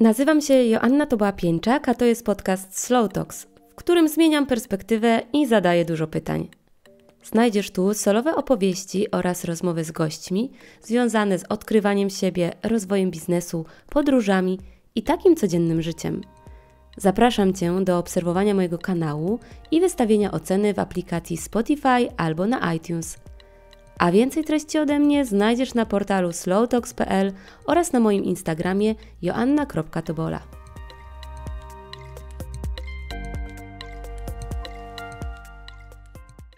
Nazywam się Joanna Toba Pieńczak, a to jest podcast Slow Talks, w którym zmieniam perspektywę i zadaję dużo pytań. Znajdziesz tu solowe opowieści oraz rozmowy z gośćmi związane z odkrywaniem siebie, rozwojem biznesu, podróżami i takim codziennym życiem. Zapraszam Cię do obserwowania mojego kanału i wystawienia oceny w aplikacji Spotify albo na iTunes. A więcej treści ode mnie znajdziesz na portalu slowtalks.pl oraz na moim Instagramie joanna.tobola.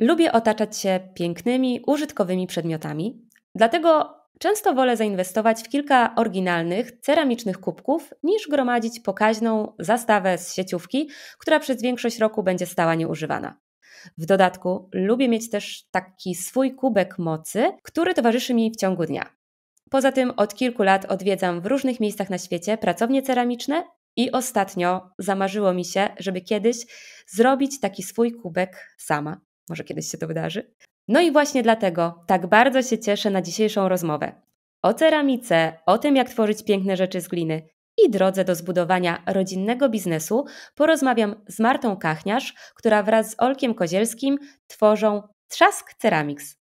Lubię otaczać się pięknymi, użytkowymi przedmiotami, dlatego często wolę zainwestować w kilka oryginalnych, ceramicznych kubków, niż gromadzić pokaźną zastawę z sieciówki, która przez większość roku będzie stała nieużywana. W dodatku lubię mieć też taki swój kubek mocy, który towarzyszy mi w ciągu dnia. Poza tym od kilku lat odwiedzam w różnych miejscach na świecie pracownie ceramiczne i ostatnio zamarzyło mi się, żeby kiedyś zrobić taki swój kubek sama. Może kiedyś się to wydarzy. No i właśnie dlatego tak bardzo się cieszę na dzisiejszą rozmowę. O ceramice, o tym, jak tworzyć piękne rzeczy z gliny, i drodze do zbudowania rodzinnego biznesu porozmawiam z Martą Kachniarz, która wraz z Olkiem Kozielskim tworzą Trzask Ceramics.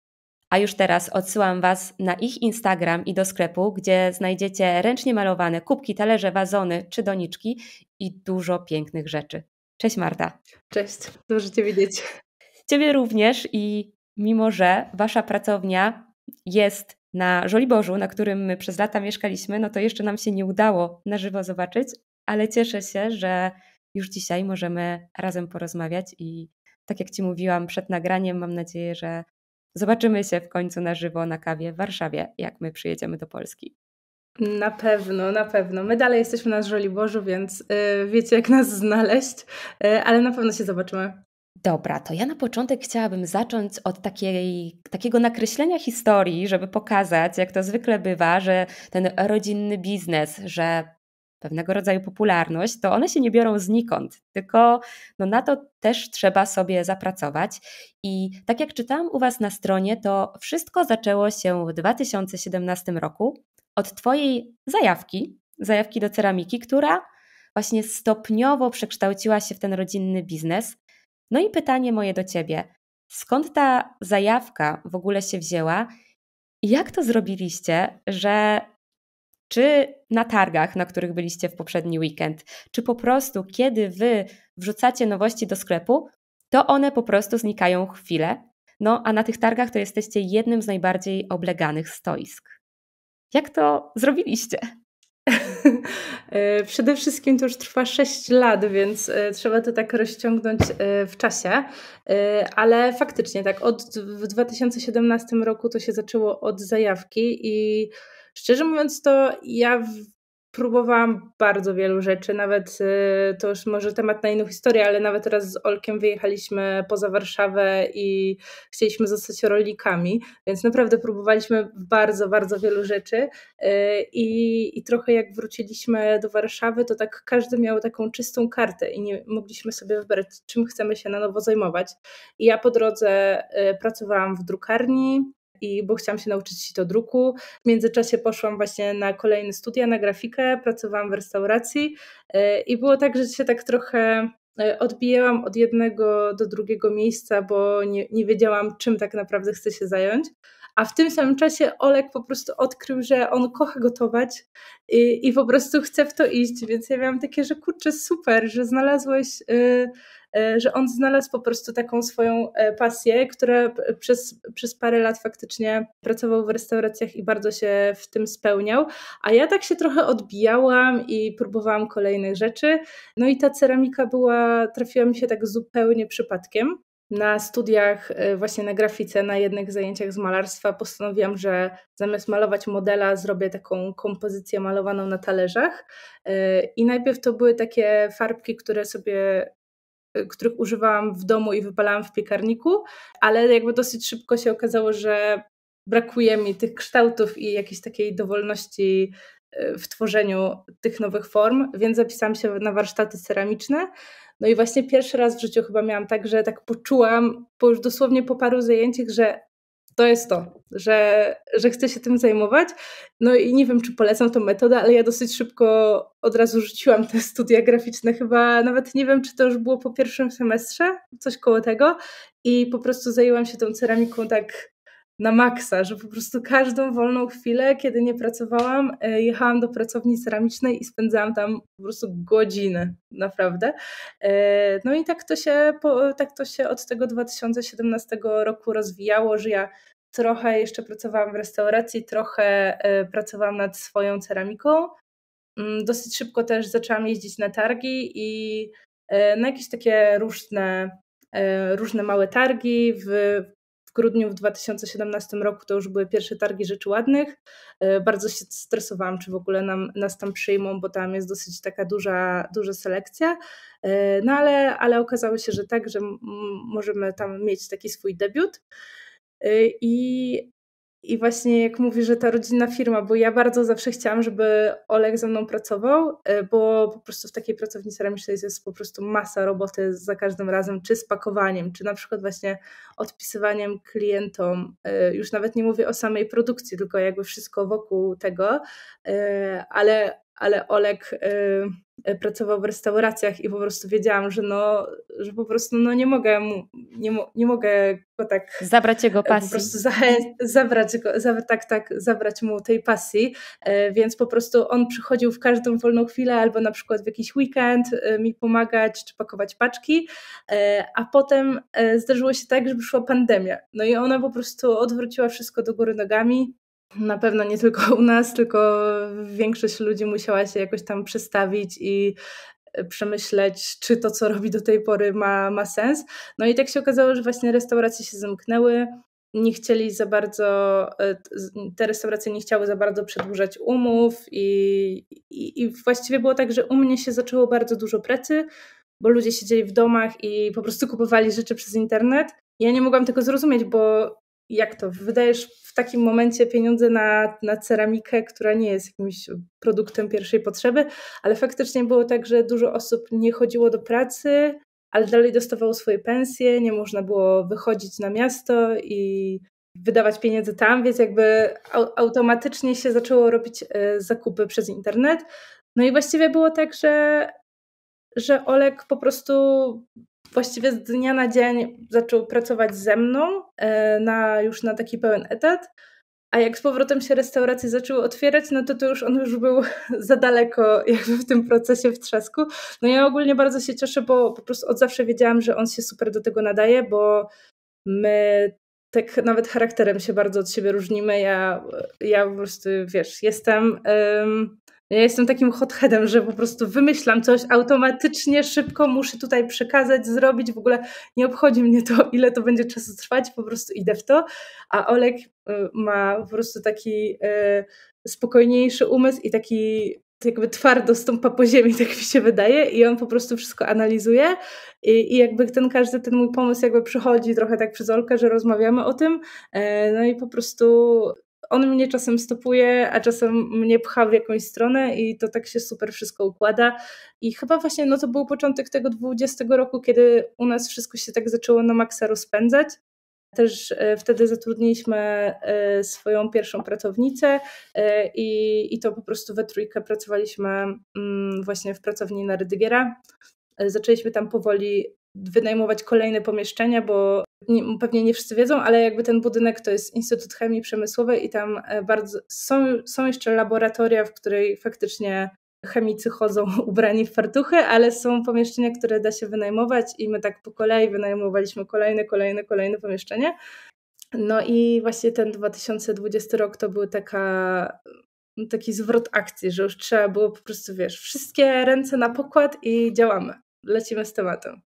A już teraz odsyłam Was na ich Instagram i do sklepu, gdzie znajdziecie ręcznie malowane kubki, talerze, wazony czy doniczki i dużo pięknych rzeczy. Cześć Marta. Cześć, dobrze Cię widzieć. Ciebie również i mimo, że Wasza pracownia jest na Żoliborzu, na którym my przez lata mieszkaliśmy, no to jeszcze nam się nie udało na żywo zobaczyć, ale cieszę się, że już dzisiaj możemy razem porozmawiać i tak jak Ci mówiłam przed nagraniem, mam nadzieję, że zobaczymy się w końcu na żywo na kawie w Warszawie, jak my przyjedziemy do Polski. Na pewno, na pewno. My dalej jesteśmy na Żoliborzu, więc yy, wiecie jak nas znaleźć, yy, ale na pewno się zobaczymy. Dobra, to ja na początek chciałabym zacząć od takiej, takiego nakreślenia historii, żeby pokazać, jak to zwykle bywa, że ten rodzinny biznes, że pewnego rodzaju popularność, to one się nie biorą znikąd, tylko no na to też trzeba sobie zapracować. I tak jak czytałam u Was na stronie, to wszystko zaczęło się w 2017 roku od Twojej zajawki, zajawki do ceramiki, która właśnie stopniowo przekształciła się w ten rodzinny biznes. No i pytanie moje do ciebie. Skąd ta zajawka w ogóle się wzięła? Jak to zrobiliście, że czy na targach, na których byliście w poprzedni weekend, czy po prostu kiedy wy wrzucacie nowości do sklepu, to one po prostu znikają chwilę. No a na tych targach to jesteście jednym z najbardziej obleganych stoisk. Jak to zrobiliście? E, przede wszystkim to już trwa 6 lat, więc e, trzeba to tak rozciągnąć e, w czasie. Ale faktycznie tak, od, w 2017 roku to się zaczęło od zajawki i szczerze mówiąc, to ja próbowałam bardzo wielu rzeczy, nawet y, to już może temat na inną historię, ale nawet teraz z Olkiem wyjechaliśmy poza Warszawę i chcieliśmy zostać rolnikami, więc naprawdę próbowaliśmy bardzo, bardzo wielu rzeczy y, i, i trochę jak wróciliśmy do Warszawy, to tak każdy miał taką czystą kartę i nie mogliśmy sobie wybrać, czym chcemy się na nowo zajmować. I ja po drodze y, pracowałam w drukarni, i bo chciałam się nauczyć się to druku. W międzyczasie poszłam właśnie na kolejne studia, na grafikę, pracowałam w restauracji y, i było tak, że się tak trochę y, odbijałam od jednego do drugiego miejsca, bo nie, nie wiedziałam, czym tak naprawdę chcę się zająć a w tym samym czasie Olek po prostu odkrył, że on kocha gotować i, i po prostu chce w to iść, więc ja miałam takie, że kurczę, super, że znalazłeś, y, y, że on znalazł po prostu taką swoją e, pasję, która przez, przez parę lat faktycznie pracował w restauracjach i bardzo się w tym spełniał, a ja tak się trochę odbijałam i próbowałam kolejnych rzeczy, no i ta ceramika była, trafiła mi się tak zupełnie przypadkiem, na studiach y, właśnie na grafice, na jednych zajęciach z malarstwa postanowiłam, że zamiast malować modela zrobię taką kompozycję malowaną na talerzach y, i najpierw to były takie farbki, które sobie y, których używałam w domu i wypalałam w piekarniku, ale jakby dosyć szybko się okazało, że brakuje mi tych kształtów i jakiejś takiej dowolności w tworzeniu tych nowych form, więc zapisałam się na warsztaty ceramiczne. No i właśnie pierwszy raz w życiu chyba miałam tak, że tak poczułam, bo już dosłownie po paru zajęciach, że to jest to, że, że chcę się tym zajmować. No i nie wiem, czy polecam tą metodę, ale ja dosyć szybko od razu rzuciłam te studia graficzne. Chyba nawet nie wiem, czy to już było po pierwszym semestrze, coś koło tego. I po prostu zajęłam się tą ceramiką tak na maksa, że po prostu każdą wolną chwilę, kiedy nie pracowałam, e, jechałam do pracowni ceramicznej i spędzałam tam po prostu godziny, naprawdę. E, no i tak to się, tak to się od tego 2017 roku rozwijało, że ja trochę jeszcze pracowałam w restauracji, trochę e, pracowałam nad swoją ceramiką. Mm, dosyć szybko też zaczęłam jeździć na targi i na jakieś takie różne różne małe targi w w grudniu w 2017 roku to już były pierwsze targi rzeczy ładnych. E, bardzo się stresowałam, czy w ogóle nam, nas tam przyjmą, bo tam jest dosyć taka duża, duża selekcja. E, no ale, ale okazało się, że tak, że możemy tam mieć taki swój debiut. E, I i właśnie jak mówi, że ta rodzinna firma, bo ja bardzo zawsze chciałam, żeby Olek ze mną pracował, e, bo po prostu w takiej pracowni ceramicznej jest po prostu masa roboty za każdym razem, czy spakowaniem, czy na przykład właśnie odpisywaniem klientom. E, już nawet nie mówię o samej produkcji, tylko jakby wszystko wokół tego, e, ale, ale Olek E, pracował w restauracjach i po prostu wiedziałam, że no, że po prostu no nie mogę mu, nie, mo, nie mogę go tak... Zabrać jego e, pasji. Po prostu za, zabrać go, za, tak, tak, zabrać mu tej pasji, e, więc po prostu on przychodził w każdą wolną chwilę albo na przykład w jakiś weekend mi pomagać czy pakować paczki, a potem zdarzyło się tak, że przyszła pandemia, no i ona po prostu odwróciła wszystko do góry nogami, na pewno nie tylko u nas, tylko większość ludzi musiała się jakoś tam przestawić i e, przemyśleć, czy to, co robi do tej pory, ma, ma sens. No i tak się okazało, że właśnie restauracje się zamknęły. Nie chcieli za bardzo, e, te restauracje nie chciały za bardzo przedłużać umów, i, i, i właściwie było tak, że u mnie się zaczęło bardzo dużo pracy, bo ludzie siedzieli w domach i po prostu kupowali rzeczy przez internet. Ja nie mogłam tego zrozumieć, bo jak to, wydajesz w takim momencie pieniądze na, na ceramikę, która nie jest jakimś produktem pierwszej potrzeby, ale faktycznie było tak, że dużo osób nie chodziło do pracy, ale dalej dostawało swoje pensje, nie można było wychodzić na miasto i wydawać pieniędzy tam, więc jakby automatycznie się zaczęło robić e, zakupy przez internet. No i właściwie było tak, że, że Olek po prostu właściwie z dnia na dzień zaczął pracować ze mną e, na, już na taki pełen etat. A jak z powrotem się restauracje zaczęły otwierać, no to to już on już był za daleko jakby w tym procesie w trzasku. No ja ogólnie bardzo się cieszę, bo po prostu od zawsze wiedziałam, że on się super do tego nadaje, bo my tak nawet charakterem się bardzo od siebie różnimy. Ja, ja po prostu, wiesz, jestem... Ja jestem takim hotheadem, że po prostu wymyślam coś automatycznie, szybko muszę tutaj przekazać, zrobić. W ogóle nie obchodzi mnie to, ile to będzie czasu trwać, po prostu idę w to. A Olek y, ma po prostu taki y, spokojniejszy umysł i taki jakby twardo stąpa po ziemi, tak mi się wydaje, i on po prostu wszystko analizuje. I, i jakby ten każdy ten mój pomysł jakby przychodzi trochę tak przez Olkę, że rozmawiamy o tym. E, no i po prostu on mnie czasem stopuje, a czasem mnie pcha w jakąś stronę i to tak się super wszystko układa. I chyba właśnie no to był początek tego 20 roku, kiedy u nas wszystko się tak zaczęło na maksa rozpędzać. Też e, wtedy zatrudniliśmy e, swoją pierwszą pracownicę e, i, i to po prostu we trójkę pracowaliśmy mm, właśnie w pracowni na Rydygiera. Zaczęliśmy tam powoli wynajmować kolejne pomieszczenia, bo nie, pewnie nie wszyscy wiedzą, ale jakby ten budynek to jest Instytut Chemii Przemysłowej i tam e, bardzo są, są jeszcze laboratoria, w której faktycznie chemicy chodzą ubrani w fartuchy, ale są pomieszczenia, które da się wynajmować i my tak po kolei wynajmowaliśmy kolejne, kolejne, kolejne pomieszczenia. No i właśnie ten 2020 rok to był taka taki zwrot akcji, że już trzeba było po prostu, wiesz, wszystkie ręce na pokład i działamy, lecimy z tematem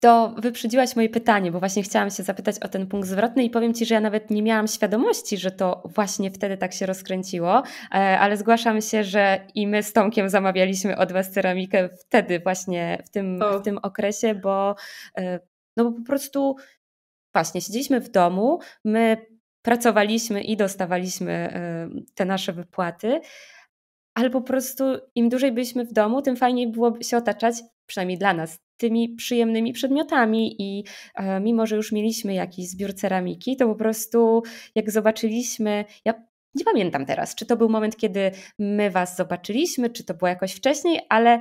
to wyprzedziłaś moje pytanie, bo właśnie chciałam się zapytać o ten punkt zwrotny i powiem Ci, że ja nawet nie miałam świadomości, że to właśnie wtedy tak się rozkręciło, e, ale zgłaszam się, że i my z Tomkiem zamawialiśmy od Was ceramikę wtedy właśnie w tym, w tym okresie, bo e, no bo po prostu właśnie siedzieliśmy w domu, my pracowaliśmy i dostawaliśmy e, te nasze wypłaty, ale po prostu im dłużej byliśmy w domu, tym fajniej było się otaczać przynajmniej dla nas, tymi przyjemnymi przedmiotami i e, mimo, że już mieliśmy jakiś zbiór ceramiki, to po prostu jak zobaczyliśmy, ja nie pamiętam teraz, czy to był moment, kiedy my Was zobaczyliśmy, czy to było jakoś wcześniej, ale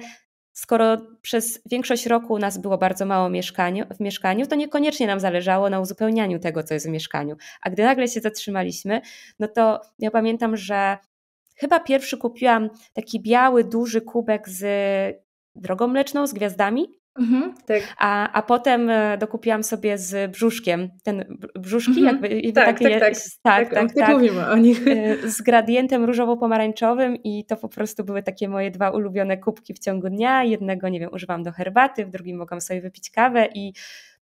skoro przez większość roku nas było bardzo mało mieszkaniu, w mieszkaniu, to niekoniecznie nam zależało na uzupełnianiu tego, co jest w mieszkaniu. A gdy nagle się zatrzymaliśmy, no to ja pamiętam, że chyba pierwszy kupiłam taki biały, duży kubek z drogą mleczną z gwiazdami. Mhm, tak. a, a potem e, dokupiłam sobie z brzuszkiem, ten brzuszki mhm. jakby, jakby tak, takie, tak, tak, tak, tak, tak, tak, mówimy o nich. E, z gradientem różowo-pomarańczowym i to po prostu były takie moje dwa ulubione kubki w ciągu dnia, jednego nie wiem, używam do herbaty, w drugim mogłam sobie wypić kawę i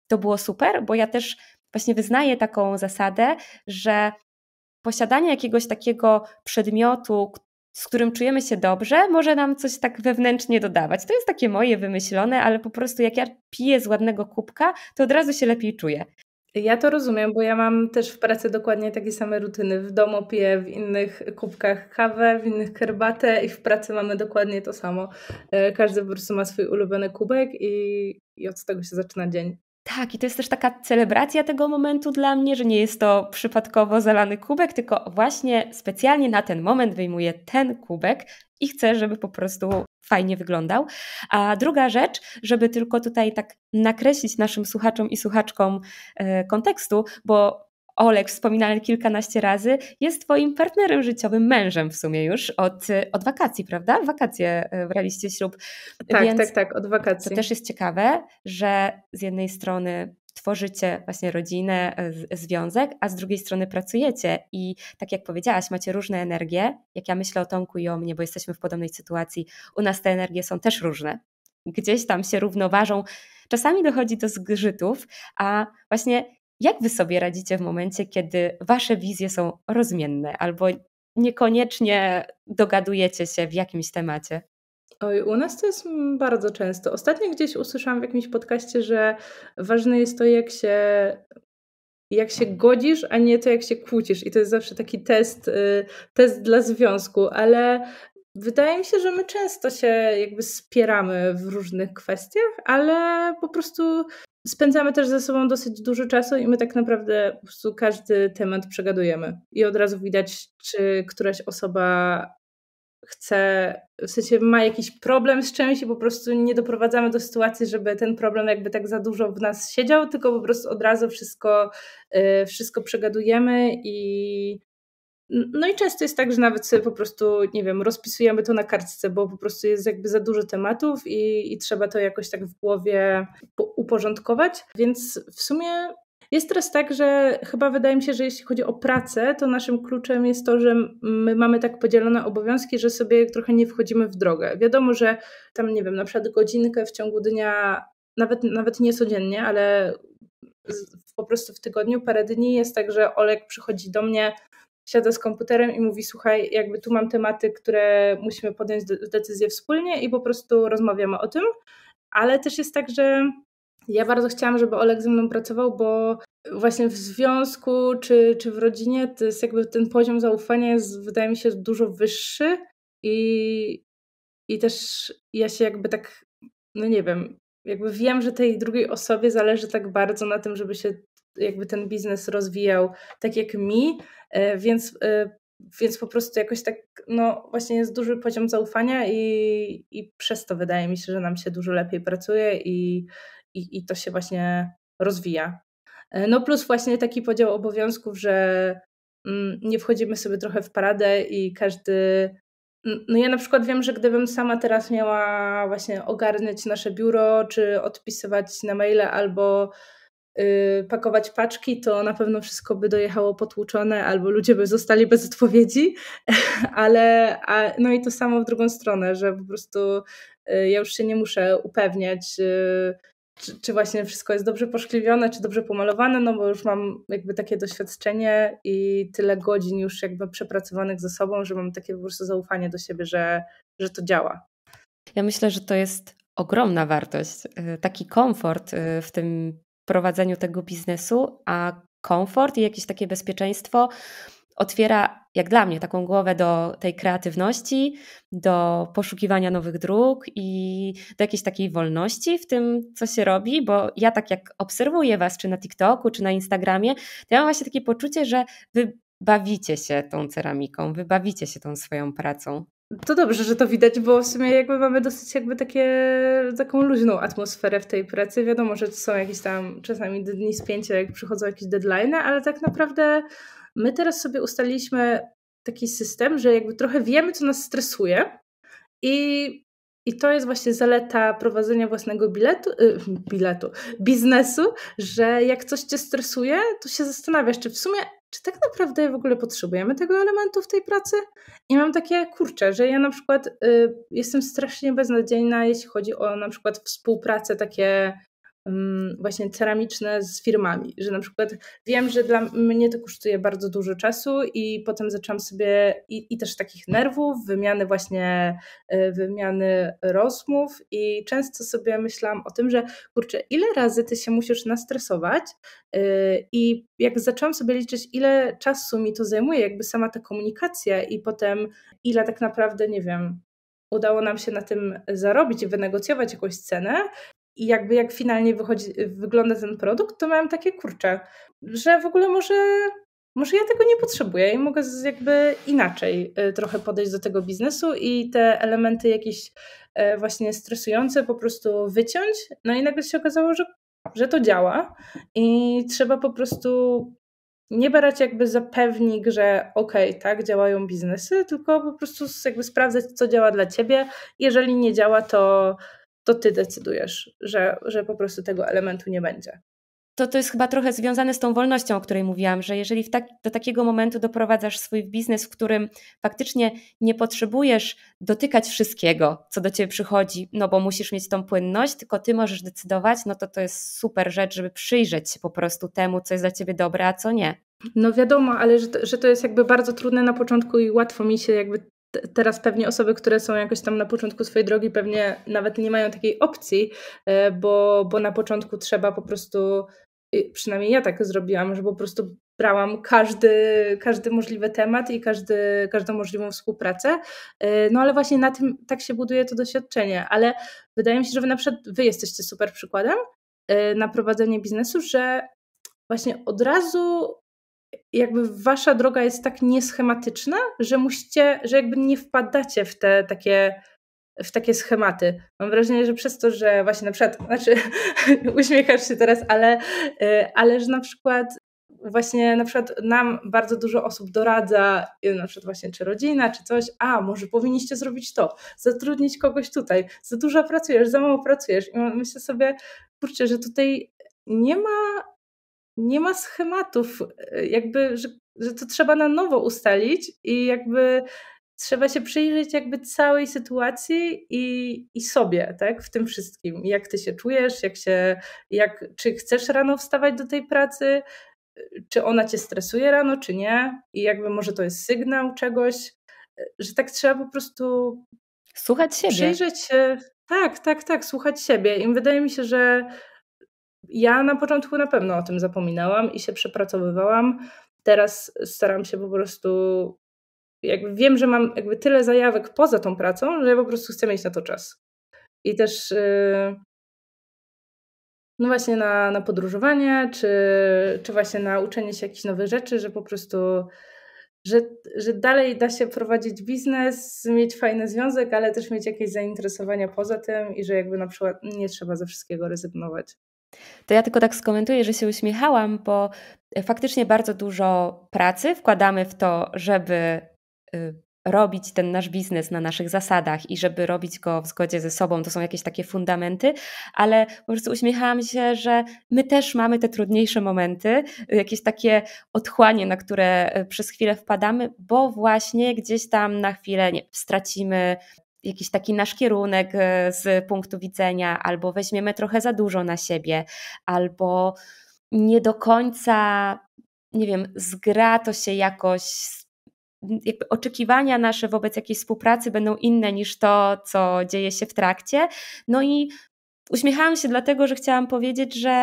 to było super, bo ja też właśnie wyznaję taką zasadę, że posiadanie jakiegoś takiego przedmiotu, z którym czujemy się dobrze, może nam coś tak wewnętrznie dodawać. To jest takie moje wymyślone, ale po prostu jak ja piję z ładnego kubka, to od razu się lepiej czuję. Ja to rozumiem, bo ja mam też w pracy dokładnie takie same rutyny. W domu piję w innych kubkach kawę, w innych herbatę i w pracy mamy dokładnie to samo. E, każdy po prostu ma swój ulubiony kubek i, i od tego się zaczyna dzień. Tak, i to jest też taka celebracja tego momentu dla mnie, że nie jest to przypadkowo zalany kubek, tylko właśnie specjalnie na ten moment wyjmuję ten kubek i chcę, żeby po prostu fajnie wyglądał. A druga rzecz, żeby tylko tutaj tak nakreślić naszym słuchaczom i słuchaczkom e, kontekstu, bo Olek, wspominany kilkanaście razy, jest Twoim partnerem życiowym, mężem w sumie już od, od wakacji, prawda? Wakacje e, braliście ślub. Tak, Więc tak, tak, od wakacji. To też jest ciekawe, że z jednej strony tworzycie właśnie rodzinę, e, związek, a z drugiej strony pracujecie i tak jak powiedziałaś, macie różne energie. Jak ja myślę o Tomku i o mnie, bo jesteśmy w podobnej sytuacji, u nas te energie są też różne. Gdzieś tam się równoważą. Czasami dochodzi do zgrzytów, a właśnie jak wy sobie radzicie w momencie, kiedy wasze wizje są rozmienne albo niekoniecznie dogadujecie się w jakimś temacie? Oj, u nas to jest bardzo często. Ostatnio gdzieś usłyszałam w jakimś podcaście, że ważne jest to, jak się, jak się godzisz, a nie to, jak się kłócisz. I to jest zawsze taki test, y, test dla związku, ale Wydaje mi się, że my często się jakby spieramy w różnych kwestiach, ale po prostu spędzamy też ze sobą dosyć dużo czasu i my tak naprawdę po prostu każdy temat przegadujemy. I od razu widać, czy któraś osoba chce, w sensie ma jakiś problem z czymś i po prostu nie doprowadzamy do sytuacji, żeby ten problem jakby tak za dużo w nas siedział, tylko po prostu od razu wszystko, y, wszystko przegadujemy i no i często jest tak, że nawet sobie po prostu, nie wiem, rozpisujemy to na kartce, bo po prostu jest jakby za dużo tematów i, i trzeba to jakoś tak w głowie uporządkować. Więc w sumie jest teraz tak, że chyba wydaje mi się, że jeśli chodzi o pracę, to naszym kluczem jest to, że my mamy tak podzielone obowiązki, że sobie trochę nie wchodzimy w drogę. Wiadomo, że tam, nie wiem, na przykład godzinkę w ciągu dnia, nawet, nawet nie codziennie, ale po prostu w tygodniu parę dni jest tak, że Olek przychodzi do mnie siada z komputerem i mówi: Słuchaj, jakby tu mam tematy, które musimy podjąć decyzję wspólnie i po prostu rozmawiamy o tym. Ale też jest tak, że ja bardzo chciałam, żeby Olek ze mną pracował, bo właśnie w związku czy, czy w rodzinie to jest jakby ten poziom zaufania jest, wydaje mi się, dużo wyższy i, i też ja się jakby tak, no nie wiem, jakby wiem, że tej drugiej osobie zależy tak bardzo na tym, żeby się jakby ten biznes rozwijał tak jak mi, e, więc, e, więc po prostu jakoś tak, no właśnie jest duży poziom zaufania i, i przez to wydaje mi się, że nam się dużo lepiej pracuje i, i, i to się właśnie rozwija. E, no plus właśnie taki podział obowiązków, że mm, nie wchodzimy sobie trochę w paradę i każdy no ja na przykład wiem, że gdybym sama teraz miała właśnie ogarniać nasze biuro, czy odpisywać na maile, albo Y, pakować paczki, to na pewno wszystko by dojechało potłuczone albo ludzie by zostali bez odpowiedzi, ale a, no i to samo w drugą stronę, że po prostu y, ja już się nie muszę upewniać, y, czy, czy, właśnie wszystko jest dobrze poszkliwione, czy dobrze pomalowane, no bo już mam jakby takie doświadczenie i tyle godzin już jakby przepracowanych ze sobą, że mam takie po prostu zaufanie do siebie, że, że to działa. Ja myślę, że to jest ogromna wartość. Taki komfort w tym prowadzeniu tego biznesu, a komfort i jakieś takie bezpieczeństwo otwiera, jak dla mnie, taką głowę do tej kreatywności, do poszukiwania nowych dróg i do jakiejś takiej wolności w tym, co się robi, bo ja tak jak obserwuję Was, czy na TikToku, czy na Instagramie, to ja mam właśnie takie poczucie, że Wy bawicie się tą ceramiką, wy bawicie się tą swoją pracą. To dobrze, że to widać, bo w sumie jakby mamy dosyć jakby takie, taką luźną atmosferę w tej pracy. Wiadomo, że są jakieś tam czasami dni spięcia, jak przychodzą jakieś deadline, ale tak naprawdę my teraz sobie ustaliliśmy taki system, że jakby trochę wiemy, co nas stresuje i i to jest właśnie zaleta prowadzenia własnego biletu, y, biletu, biznesu, że jak coś cię stresuje, to się zastanawiasz, czy w sumie, czy tak naprawdę w ogóle potrzebujemy tego elementu w tej pracy? I mam takie kurcze, że ja na przykład y, jestem strasznie beznadziejna, jeśli chodzi o na przykład współpracę takie Mm, właśnie ceramiczne z firmami, że na przykład wiem, że dla mnie to kosztuje bardzo dużo czasu i potem zaczęłam sobie i, i też takich nerwów, wymiany właśnie, e, wymiany rozmów i często sobie myślałam o tym, że kurczę, ile razy ty się musisz nastresować e, i jak zaczęłam sobie liczyć, ile czasu mi to zajmuje, jakby sama ta komunikacja i potem ile tak naprawdę, nie wiem, udało nam się na tym zarobić i wynegocjować jakąś cenę, i jakby jak finalnie wychodzi, wygląda ten produkt, to miałam takie kurcze, że w ogóle może, może ja tego nie potrzebuję i mogę jakby inaczej y, trochę podejść do tego biznesu i te elementy jakieś y, właśnie stresujące po prostu wyciąć. No i nagle się okazało, że, że to działa i trzeba po prostu nie brać jakby za pewnik, że okej, okay, tak, działają biznesy, tylko po prostu jakby sprawdzać, co działa dla ciebie. Jeżeli nie działa, to to ty decydujesz, że, że po prostu tego elementu nie będzie. To, to jest chyba trochę związane z tą wolnością, o której mówiłam, że jeżeli tak, do takiego momentu doprowadzasz swój biznes, w którym faktycznie nie potrzebujesz dotykać wszystkiego, co do ciebie przychodzi, no bo musisz mieć tą płynność, tylko ty możesz decydować, no to to jest super rzecz, żeby przyjrzeć się po prostu temu, co jest dla ciebie dobre, a co nie. No wiadomo, ale że, że to jest jakby bardzo trudne na początku i łatwo mi się jakby teraz pewnie osoby, które są jakoś tam na początku swojej drogi, pewnie nawet nie mają takiej opcji, e, bo, bo na początku trzeba po prostu, przynajmniej ja tak zrobiłam, że po prostu brałam każdy, każdy możliwy temat i każdy, każdą możliwą współpracę. E, no ale właśnie na tym tak się buduje to doświadczenie. Ale wydaje mi się, że wy na przykład wy jesteście super przykładem e, na prowadzenie biznesu, że właśnie od razu jakby wasza droga jest tak nieschematyczna, że musicie, że jakby nie wpadacie w te takie w takie schematy. Mam wrażenie, że przez to, że właśnie na przykład, znaczy uśmiechasz się teraz, ale, y, ale że na przykład właśnie na przykład nam bardzo dużo osób doradza, y, na przykład właśnie czy rodzina, czy coś, a może powinniście zrobić to, zatrudnić kogoś tutaj, za dużo pracujesz, za mało pracujesz i myślę sobie, kurczę, że tutaj nie ma nie ma schematów, e, jakby, że, że to trzeba na nowo ustalić i jakby trzeba się przyjrzeć jakby całej sytuacji i, i sobie, tak, w tym wszystkim. Jak ty się czujesz, jak się, jak, czy chcesz rano wstawać do tej pracy, e, czy ona cię stresuje rano, czy nie i jakby może to jest sygnał czegoś, e, że tak trzeba po prostu słuchać siebie. Przyjrzeć się, tak, tak, tak, słuchać siebie i wydaje mi się, że ja na początku na pewno o tym zapominałam i się przepracowywałam. Teraz staram się po prostu, jakby wiem, że mam jakby tyle zajawek poza tą pracą, że ja po prostu chcę mieć na to czas. I też yy, no właśnie na, na podróżowanie, czy, czy właśnie na uczenie się jakichś nowych rzeczy, że po prostu że, że dalej da się prowadzić biznes, mieć fajny związek, ale też mieć jakieś zainteresowania poza tym i że jakby na przykład nie trzeba ze wszystkiego rezygnować. To ja tylko tak skomentuję, że się uśmiechałam, bo faktycznie bardzo dużo pracy wkładamy w to, żeby y, robić ten nasz biznes na naszych zasadach i żeby robić go w zgodzie ze sobą, to są jakieś takie fundamenty, ale po prostu uśmiechałam się, że my też mamy te trudniejsze momenty, jakieś takie otchłanie, na które y, przez chwilę wpadamy, bo właśnie gdzieś tam na chwilę nie, stracimy jakiś taki nasz kierunek e, z punktu widzenia, albo weźmiemy trochę za dużo na siebie, albo nie do końca, nie wiem, zgra to się jakoś jakby oczekiwania nasze wobec jakiejś współpracy będą inne niż to, co dzieje się w trakcie. No i uśmiechałam się dlatego, że chciałam powiedzieć, że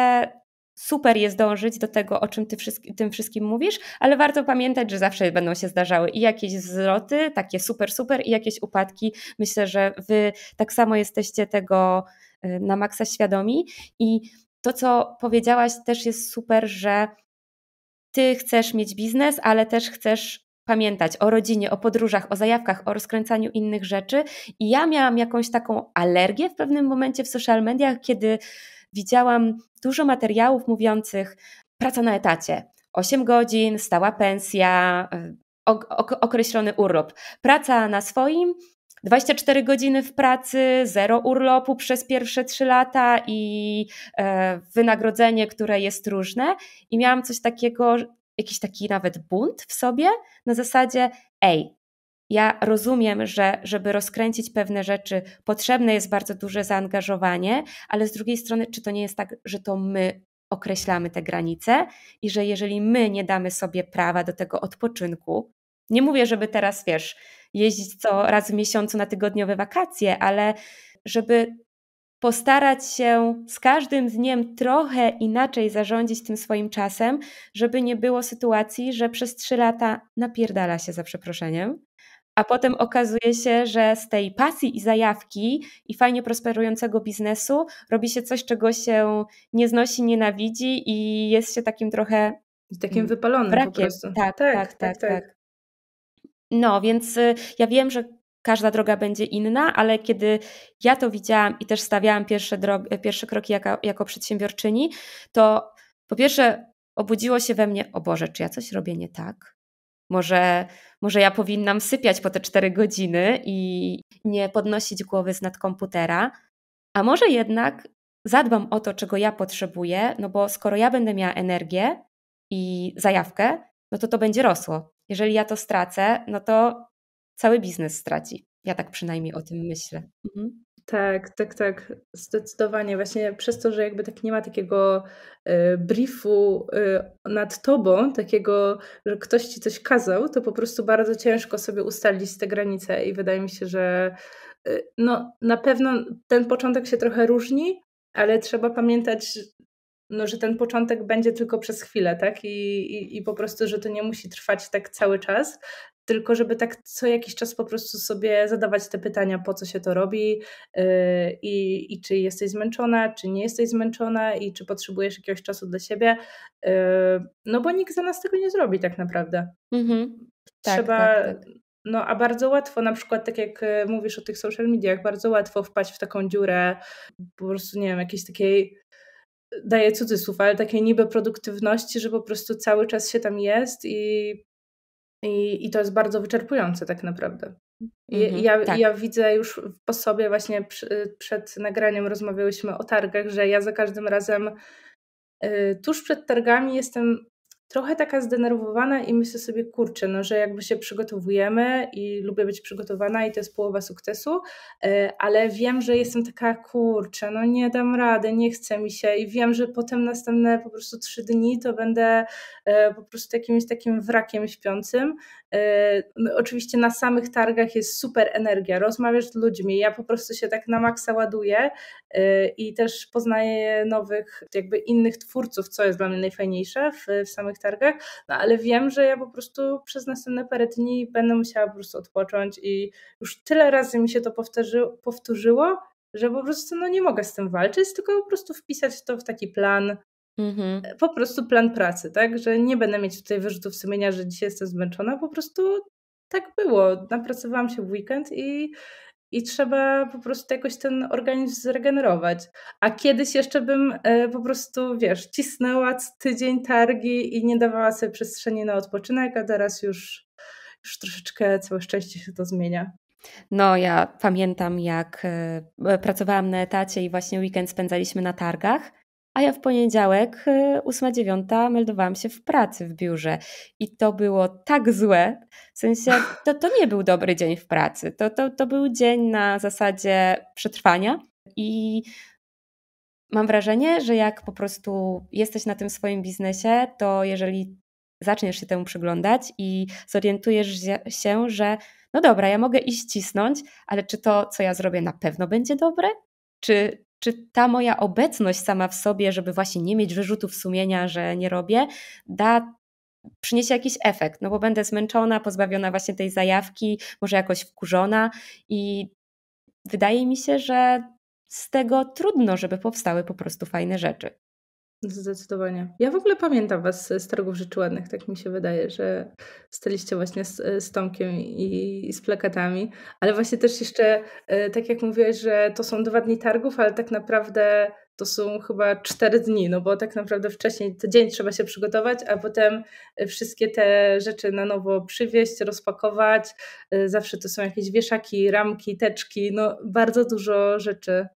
super jest dążyć do tego, o czym ty wszystkim, tym wszystkim mówisz, ale warto pamiętać, że zawsze będą się zdarzały i jakieś wzloty, takie super, super, i jakieś upadki. Myślę, że wy tak samo jesteście tego y, na maksa świadomi. I to, co powiedziałaś, też jest super, że ty chcesz mieć biznes, ale też chcesz pamiętać o rodzinie, o podróżach, o zajawkach, o rozkręcaniu innych rzeczy. I ja miałam jakąś taką alergię w pewnym momencie w social mediach, kiedy widziałam dużo materiałów mówiących praca na etacie. 8 godzin, stała pensja, e, określony urlop. Praca na swoim, 24 godziny w pracy, zero urlopu przez pierwsze 3 lata i e, wynagrodzenie, które jest różne. I miałam coś takiego, jakiś taki nawet bunt w sobie na zasadzie, ej, ja rozumiem, że żeby rozkręcić pewne rzeczy, potrzebne jest bardzo duże zaangażowanie, ale z drugiej strony, czy to nie jest tak, że to my określamy te granice i że jeżeli my nie damy sobie prawa do tego odpoczynku, nie mówię, żeby teraz wiesz, jeździć co raz w miesiącu na tygodniowe wakacje, ale żeby postarać się z każdym dniem trochę inaczej zarządzić tym swoim czasem, żeby nie było sytuacji, że przez trzy lata napierdala się za przeproszeniem a potem okazuje się, że z tej pasji i zajawki i fajnie prosperującego biznesu robi się coś, czego się nie znosi, nienawidzi i jest się takim trochę. Takim wypalonym brakiem. po prostu. Tak, tak, tak, tak, No, więc ja wiem, że każda droga będzie inna, ale kiedy ja to widziałam i też stawiałam pierwsze, pierwsze kroki jako, jako przedsiębiorczyni, to po pierwsze obudziło się we mnie, o Boże, czy ja coś robię nie tak? Może, może ja powinnam sypiać po te cztery godziny i nie podnosić głowy z nad komputera, a może jednak zadbam o to, czego ja potrzebuję, no bo skoro ja będę miała energię i zajawkę, no to to będzie rosło. Jeżeli ja to stracę, no to cały biznes straci. Ja tak przynajmniej o tym myślę. Mhm. Tak, tak, tak, zdecydowanie. Właśnie przez to, że jakby tak nie ma takiego y, briefu y, nad tobą, takiego, że ktoś ci coś kazał, to po prostu bardzo ciężko sobie ustalić te granice i wydaje mi się, że y, no, na pewno ten początek się trochę różni, ale trzeba pamiętać, no, że ten początek będzie tylko przez chwilę, tak? I, i, I po prostu, że to nie musi trwać tak cały czas, tylko żeby tak co jakiś czas po prostu sobie zadawać te pytania, po co się to robi y, i, i czy jesteś zmęczona, czy nie jesteś zmęczona i czy potrzebujesz jakiegoś czasu dla siebie, y, no bo nikt za nas tego nie zrobi tak naprawdę. Mhm. Tak, Trzeba... Tak, tak. No, a bardzo łatwo, na przykład, tak jak y, mówisz o tych social mediach, bardzo łatwo wpaść w taką dziurę, po prostu, nie wiem, jakiejś takiej daję cudzysłów, ale takiej niby produktywności, że po prostu cały czas się tam jest i i, i to jest bardzo wyczerpujące tak naprawdę. Mhm, ja, tak. ja, widzę już po sobie, właśnie przy, przed nagraniem rozmawiałyśmy o targach, że ja za każdym razem y, tuż przed targami jestem trochę taka zdenerwowana i myślę sobie, kurczę, no, że jakby się przygotowujemy i lubię być przygotowana i to jest połowa sukcesu, e, ale wiem, że jestem taka, kurczę, no nie dam rady, nie chce mi się i wiem, że potem następne po prostu trzy dni to będę e, po prostu jakimś takim wrakiem śpiącym. E, no, oczywiście na samych targach jest super energia, rozmawiasz z ludźmi, ja po prostu się tak na maksa ładuję i też poznaję nowych, jakby innych twórców, co jest dla mnie najfajniejsze w, w samych targach, no ale wiem, że ja po prostu przez następne parę dni będę musiała po prostu odpocząć i już tyle razy mi się to powtórzyło, że po prostu no nie mogę z tym walczyć, tylko po prostu wpisać to w taki plan, mhm. e, Po prostu plan pracy, tak? Że nie będę mieć tutaj wyrzutów sumienia, że dzisiaj jestem zmęczona. Po prostu tak było. Napracowałam się w weekend i i trzeba po prostu jakoś ten organizm zregenerować. A kiedyś jeszcze bym e, po prostu, wiesz, cisnęła tydzień targi i nie dawała sobie przestrzeni na odpoczynek, a teraz już, już troszeczkę całe szczęście się to zmienia. No, ja pamiętam, jak e, pracowałam na etacie i właśnie weekend spędzaliśmy na targach a ja w poniedziałek 8-9 y, meldowałam się w pracy w biurze i to było tak złe, w sensie to, to nie był dobry dzień w pracy, to, to, to był dzień na zasadzie przetrwania i mam wrażenie, że jak po prostu jesteś na tym swoim biznesie, to jeżeli zaczniesz się temu przyglądać i zorientujesz się, że no dobra, ja mogę iść cisnąć, ale czy to, co ja zrobię, na pewno będzie dobre? Czy czy ta moja obecność sama w sobie, żeby właśnie nie mieć wyrzutów sumienia, że nie robię, da przyniesie jakiś efekt, no bo będę zmęczona, pozbawiona właśnie tej zajawki, może jakoś wkurzona i wydaje mi się, że z tego trudno, żeby powstały po prostu fajne rzeczy. Zdecydowanie. Ja w ogóle pamiętam Was z targów rzeczy ładnych, tak mi się wydaje, że staliście właśnie z, z Tomkiem i, i, z plakatami, ale właśnie też jeszcze, e, tak jak mówiłeś, że to są dwa dni targów, ale tak naprawdę to są chyba cztery dni, no bo tak naprawdę wcześniej, to dzień trzeba się przygotować, a potem e, wszystkie te rzeczy na nowo przywieźć, rozpakować. E, zawsze to są jakieś wieszaki, ramki, teczki, no bardzo dużo rzeczy,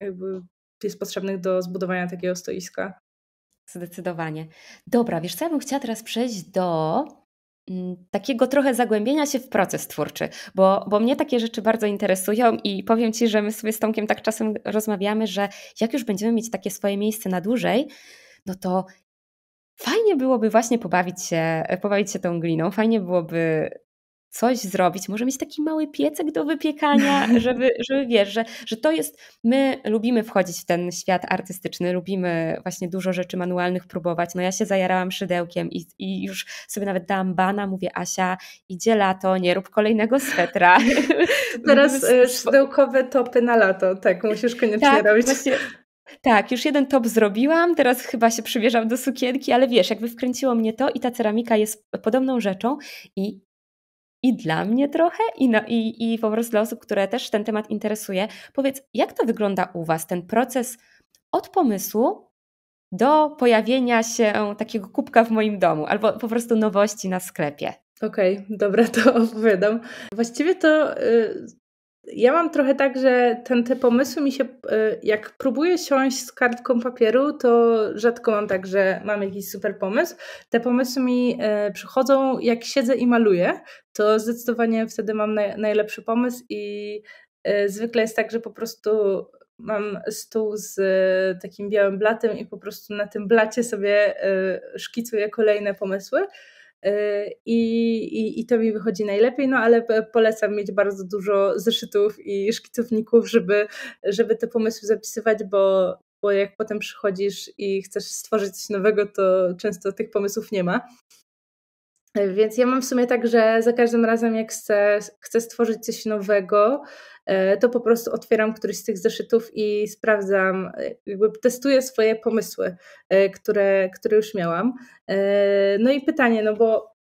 jakby jest potrzebnych do zbudowania takiego stoiska. Zdecydowanie. Dobra, wiesz co, ja bym chciała teraz przejść do mm, takiego trochę zagłębienia się w proces twórczy, bo, bo mnie takie rzeczy bardzo interesują i powiem Ci, że my sobie z Tomkiem tak czasem rozmawiamy, że jak już będziemy mieć takie swoje miejsce na dłużej, no to fajnie byłoby właśnie pobawić się, pobawić się tą gliną, fajnie byłoby coś zrobić, może mieć taki mały piecek do wypiekania, żeby, żeby wiesz, że, że to jest, my lubimy wchodzić w ten świat artystyczny, lubimy właśnie dużo rzeczy manualnych próbować, no ja się zajarałam szydełkiem i, i już sobie nawet dałam bana, mówię Asia, idzie lato, nie rób kolejnego swetra. Teraz y, szydełkowe topy na lato, tak, musisz koniecznie tak, robić. Właśnie... Tak, już jeden top zrobiłam, teraz chyba się przymierzam do sukienki, ale wiesz, jakby wkręciło mnie to i ta ceramika jest podobną rzeczą i i dla mnie trochę, i, no, i, i po prostu dla osób, które też ten temat interesuje. Powiedz, jak to wygląda u Was, ten proces od pomysłu do pojawienia się takiego kubka w moim domu, albo po prostu nowości na sklepie? Okej, okay, dobra, to opowiadam. Właściwie to y, ja mam trochę tak, że ten, te pomysły mi się, y, jak próbuję siąść z kartką papieru, to rzadko mam tak, że mam jakiś super pomysł. Te pomysły mi y, przychodzą, jak siedzę i maluję, to zdecydowanie wtedy mam najlepszy pomysł i y, zwykle jest tak, że po prostu mam stół z takim białym blatem i po prostu na tym blacie sobie szkicuję kolejne pomysły. Y, I, i, i to mi wychodzi najlepiej, no ale polecam mieć bardzo dużo zeszytów i szkicowników, żeby, żeby te pomysły zapisywać, bo, bo jak potem przychodzisz i chcesz stworzyć coś nowego, to często tych pomysłów nie ma. Więc ja mam w sumie tak, że za każdym razem, jak chcę, chcę stworzyć coś nowego, e, to po prostu otwieram któryś z tych zeszytów i sprawdzam, e, jakby testuję swoje pomysły, e, które, które już miałam. No i pytanie, no bo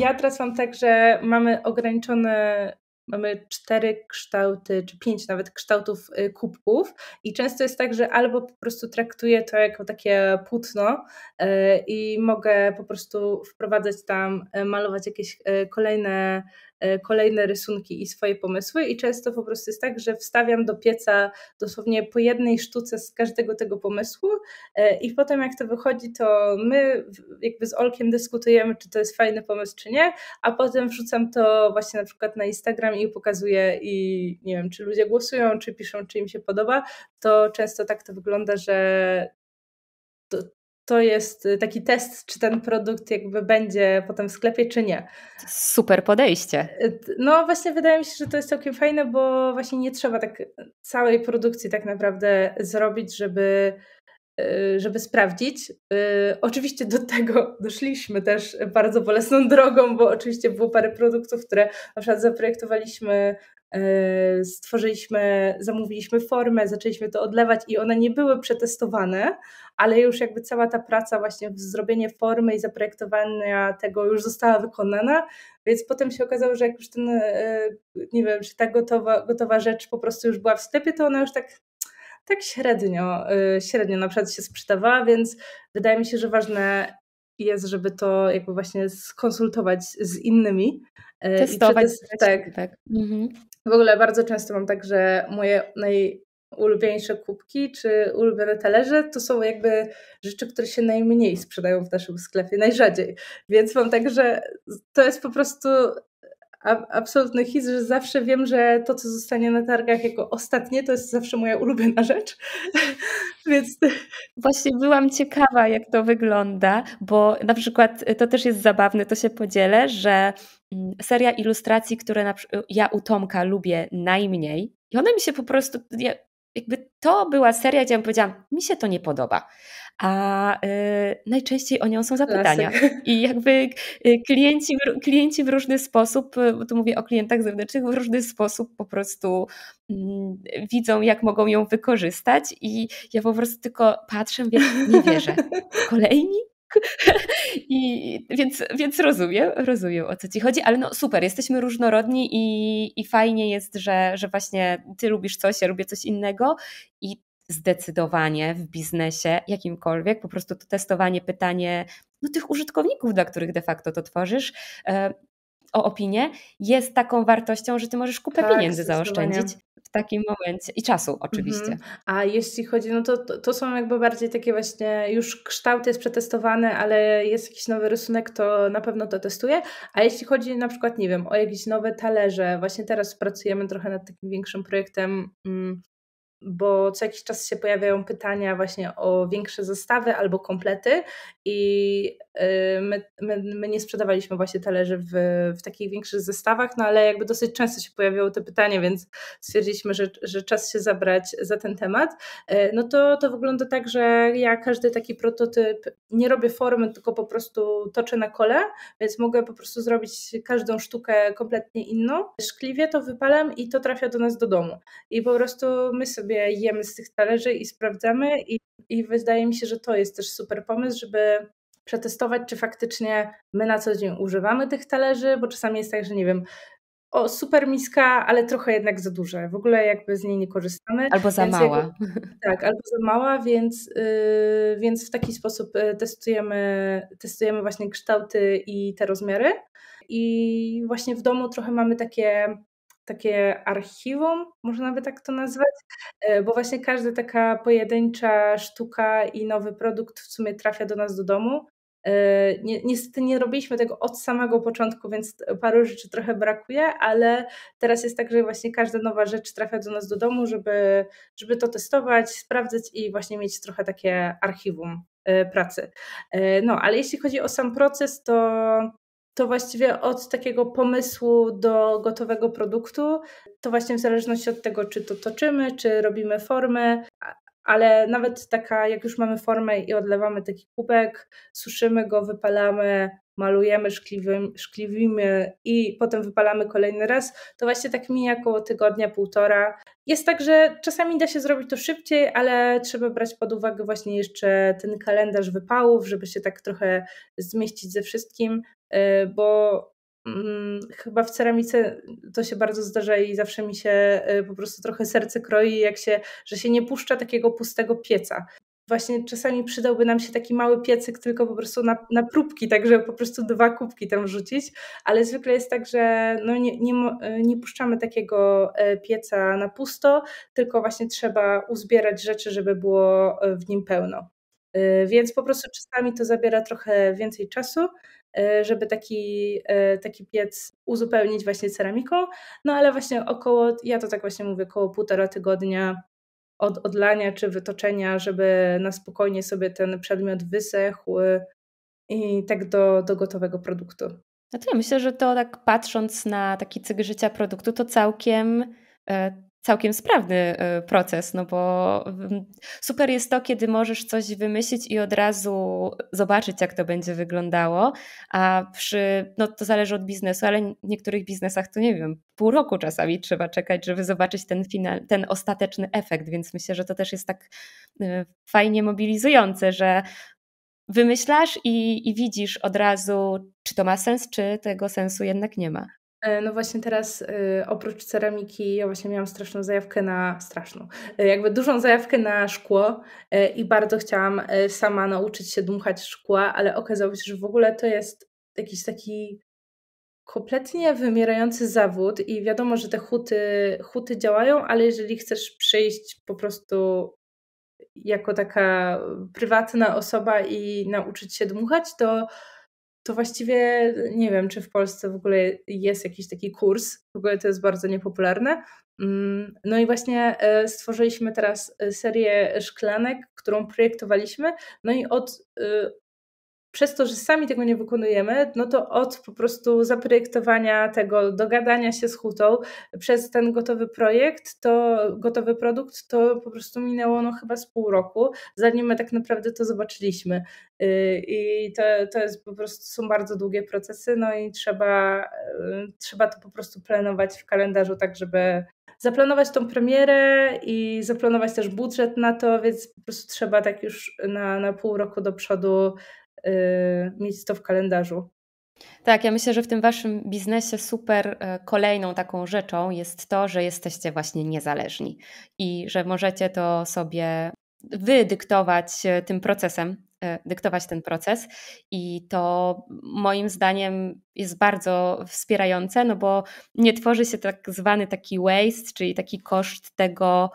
ja teraz mam tak, że mamy ograniczone mamy cztery kształty, czy pięć nawet kształtów y, kubków i często jest tak, że albo po prostu traktuję to jako takie płótno y, i mogę po prostu wprowadzać tam, y, malować jakieś kolejne E, kolejne rysunki i swoje pomysły i często po prostu jest tak, że wstawiam do pieca dosłownie po jednej sztuce z każdego tego pomysłu e, i potem jak to wychodzi, to my jakby z Olkiem dyskutujemy, czy to jest fajny pomysł, czy nie, a potem wrzucam to właśnie na przykład na Instagram i pokazuję i nie wiem, czy ludzie głosują, czy piszą, czy im się podoba, to często tak to wygląda, że to, to jest y, taki test, czy ten produkt jakby będzie potem w sklepie, czy nie. Super podejście. Y, no właśnie wydaje mi się, że to jest całkiem fajne, bo właśnie nie trzeba tak całej produkcji tak naprawdę zrobić, żeby Y, żeby sprawdzić. Y, oczywiście do tego doszliśmy też bardzo bolesną drogą, bo oczywiście było parę produktów, które na przykład zaprojektowaliśmy, y, stworzyliśmy, zamówiliśmy formę, zaczęliśmy to odlewać i one nie były przetestowane, ale już jakby cała ta praca właśnie w zrobienie formy i zaprojektowania tego już została wykonana, więc potem się okazało, że jak już ten, nie wiem, czy ta gotowa, gotowa rzecz po prostu już była w sklepie, to ona już tak tak średnio, y, średnio na przykład się sprzedawała, więc wydaje mi się, że ważne jest, żeby to jakby właśnie skonsultować z innymi. Y, Testować. Przetest- tak. tak. Mhm. W ogóle bardzo często mam tak, że moje najulubieńsze kubki czy ulubione talerze to są jakby rzeczy, które się najmniej sprzedają w naszym sklepie, najrzadziej. Więc mam tak, że to jest po prostu absolutny hit, że zawsze wiem, że to, co zostanie na targach jako ostatnie, to jest zawsze moja ulubiona rzecz. Więc właśnie byłam ciekawa, jak to wygląda, bo na przykład y, to też jest zabawne, to się podzielę, że mm, seria ilustracji, które na, ja u Tomka lubię najmniej, i one mi się po prostu, jakby to była seria, gdzie ja powiedziałam, mi się to nie podoba a y, najczęściej o nią są zapytania. I jakby y, klienci, klienci w różny sposób, y, bo tu mówię o klientach zewnętrznych, w różny sposób po prostu mm, widzą, jak mogą ją wykorzystać i ja po prostu tylko patrzę, wie, nie wierzę. Kolejni? I, więc, więc rozumiem, rozumiem o co ci chodzi, ale no super, jesteśmy różnorodni i, i fajnie jest, że, że właśnie ty lubisz coś, ja lubię coś innego i zdecydowanie w biznesie jakimkolwiek, po prostu to testowanie, pytanie no, tych użytkowników, dla których de facto to tworzysz, e, o opinię, jest taką wartością, że ty możesz kupę tak, pieniędzy zaoszczędzić w takim momencie i czasu oczywiście. Mhm. A jeśli chodzi, no to, to, to są jakby bardziej takie właśnie, już kształt jest przetestowany, ale jest jakiś nowy rysunek, to na pewno to testuję. A jeśli chodzi na przykład, nie wiem, o jakieś nowe talerze, właśnie teraz pracujemy trochę nad takim większym projektem, mm, bo co jakiś czas się pojawiają pytania właśnie o większe zestawy albo komplety i y, my, my, my nie sprzedawaliśmy właśnie talerzy w, w takich większych zestawach, no ale jakby dosyć często się pojawiało to pytanie, więc stwierdziliśmy, że, że czas się zabrać za ten temat. Y, no to, to wygląda tak, że ja każdy taki prototyp nie robię formy, tylko po prostu toczę na kole, więc mogę po prostu zrobić każdą sztukę kompletnie inną. Szkliwie to wypalam i to trafia do nas do domu. I po prostu my sobie sobie jemy z tych talerzy i sprawdzamy. I, I wydaje mi się, że to jest też super pomysł, żeby przetestować, czy faktycznie my na co dzień używamy tych talerzy, bo czasami jest tak, że nie wiem, o super miska, ale trochę jednak za duże. W ogóle jakby z niej nie korzystamy. Albo za mała. Jakby, tak, albo za mała, więc, yy, więc w taki sposób yy, testujemy, testujemy właśnie kształty i te rozmiary. I właśnie w domu trochę mamy takie takie archiwum, można by tak to nazwać, e, bo właśnie każda taka pojedyncza sztuka i nowy produkt w sumie trafia do nas do domu. E, niestety nie robiliśmy tego od samego początku, więc paru rzeczy trochę brakuje, ale teraz jest tak, że właśnie każda nowa rzecz trafia do nas do domu, żeby, żeby to testować, sprawdzać i właśnie mieć trochę takie archiwum e, pracy. No, ale jeśli chodzi o sam proces, to to właściwie od takiego pomysłu do gotowego produktu, to właśnie w zależności od tego, czy to toczymy, czy robimy formę, ale nawet taka, jak już mamy formę i odlewamy taki kubek, suszymy go, wypalamy, malujemy, szkliwym, szkliwimy i potem wypalamy kolejny raz, to właśnie tak mija około tygodnia, półtora. Jest tak, że czasami da się zrobić to szybciej, ale trzeba brać pod uwagę właśnie jeszcze ten kalendarz wypałów, żeby się tak trochę zmieścić ze wszystkim, y, bo mm, chyba w ceramice to się bardzo zdarza i zawsze mi się y, po prostu trochę serce kroi, jak się, że się nie puszcza takiego pustego pieca. Właśnie czasami przydałby nam się taki mały piecyk tylko po prostu na, na próbki, tak żeby po prostu dwa kubki tam rzucić, ale zwykle jest tak, że no nie, nie, e, nie puszczamy takiego e, pieca na pusto, tylko właśnie trzeba uzbierać rzeczy, żeby było e, w nim pełno. Więc po prostu czasami to zabiera trochę więcej czasu, żeby taki, taki piec uzupełnić właśnie ceramiką. No ale właśnie około, ja to tak właśnie mówię, około półtora tygodnia od odlania czy wytoczenia, żeby na spokojnie sobie ten przedmiot wysechł y, i tak do, do gotowego produktu. No to ja myślę, że to tak patrząc na taki cykl życia produktu, to całkiem e, całkiem sprawny y, proces, no bo mm, super jest to, kiedy możesz coś wymyślić i od razu zobaczyć, jak to będzie wyglądało, a przy, no to zależy od biznesu, ale w niektórych biznesach to nie wiem, pół roku czasami trzeba czekać, żeby zobaczyć ten, final, ten ostateczny efekt, więc myślę, że to też jest tak y, fajnie mobilizujące, że wymyślasz i, i widzisz od razu, czy to ma sens, czy tego sensu jednak nie ma. E, no właśnie teraz e, oprócz ceramiki ja właśnie miałam straszną zajawkę na, straszną, e, jakby dużą zajawkę na szkło i bardzo chciałam sama nauczyć się dmuchać szkła, ale okazało się, że w ogóle to jest jakiś taki kompletnie wymierający zawód i wiadomo, że te huty, huty działają, ale jeżeli chcesz przyjść po prostu jako taka prywatna osoba i nauczyć się dmuchać, to to właściwie nie wiem, czy w Polsce w ogóle jest jakiś taki kurs. W ogóle to jest bardzo niepopularne. Mm, no i właśnie e, stworzyliśmy teraz e, serię szklanek, którą projektowaliśmy. No i od, e, przez to, że sami tego nie wykonujemy, no to od po prostu zaprojektowania tego, dogadania się z hutą przez ten gotowy projekt, to gotowy produkt, to po prostu minęło no chyba z pół roku, zanim my tak naprawdę to zobaczyliśmy. Y, I to, to jest po prostu, są bardzo długie procesy, no i trzeba, y, trzeba to po prostu planować w kalendarzu tak, żeby zaplanować tą premierę i zaplanować też budżet na to, więc po prostu trzeba tak już na, na pół roku do przodu Y, mieć to w kalendarzu. Tak, ja myślę, że w tym waszym biznesie super e, kolejną taką rzeczą jest to, że jesteście właśnie niezależni i że możecie to sobie wy dyktować e, tym procesem, e, dyktować ten proces i to moim zdaniem jest bardzo wspierające, no bo nie tworzy się tak zwany taki waste, czyli taki koszt tego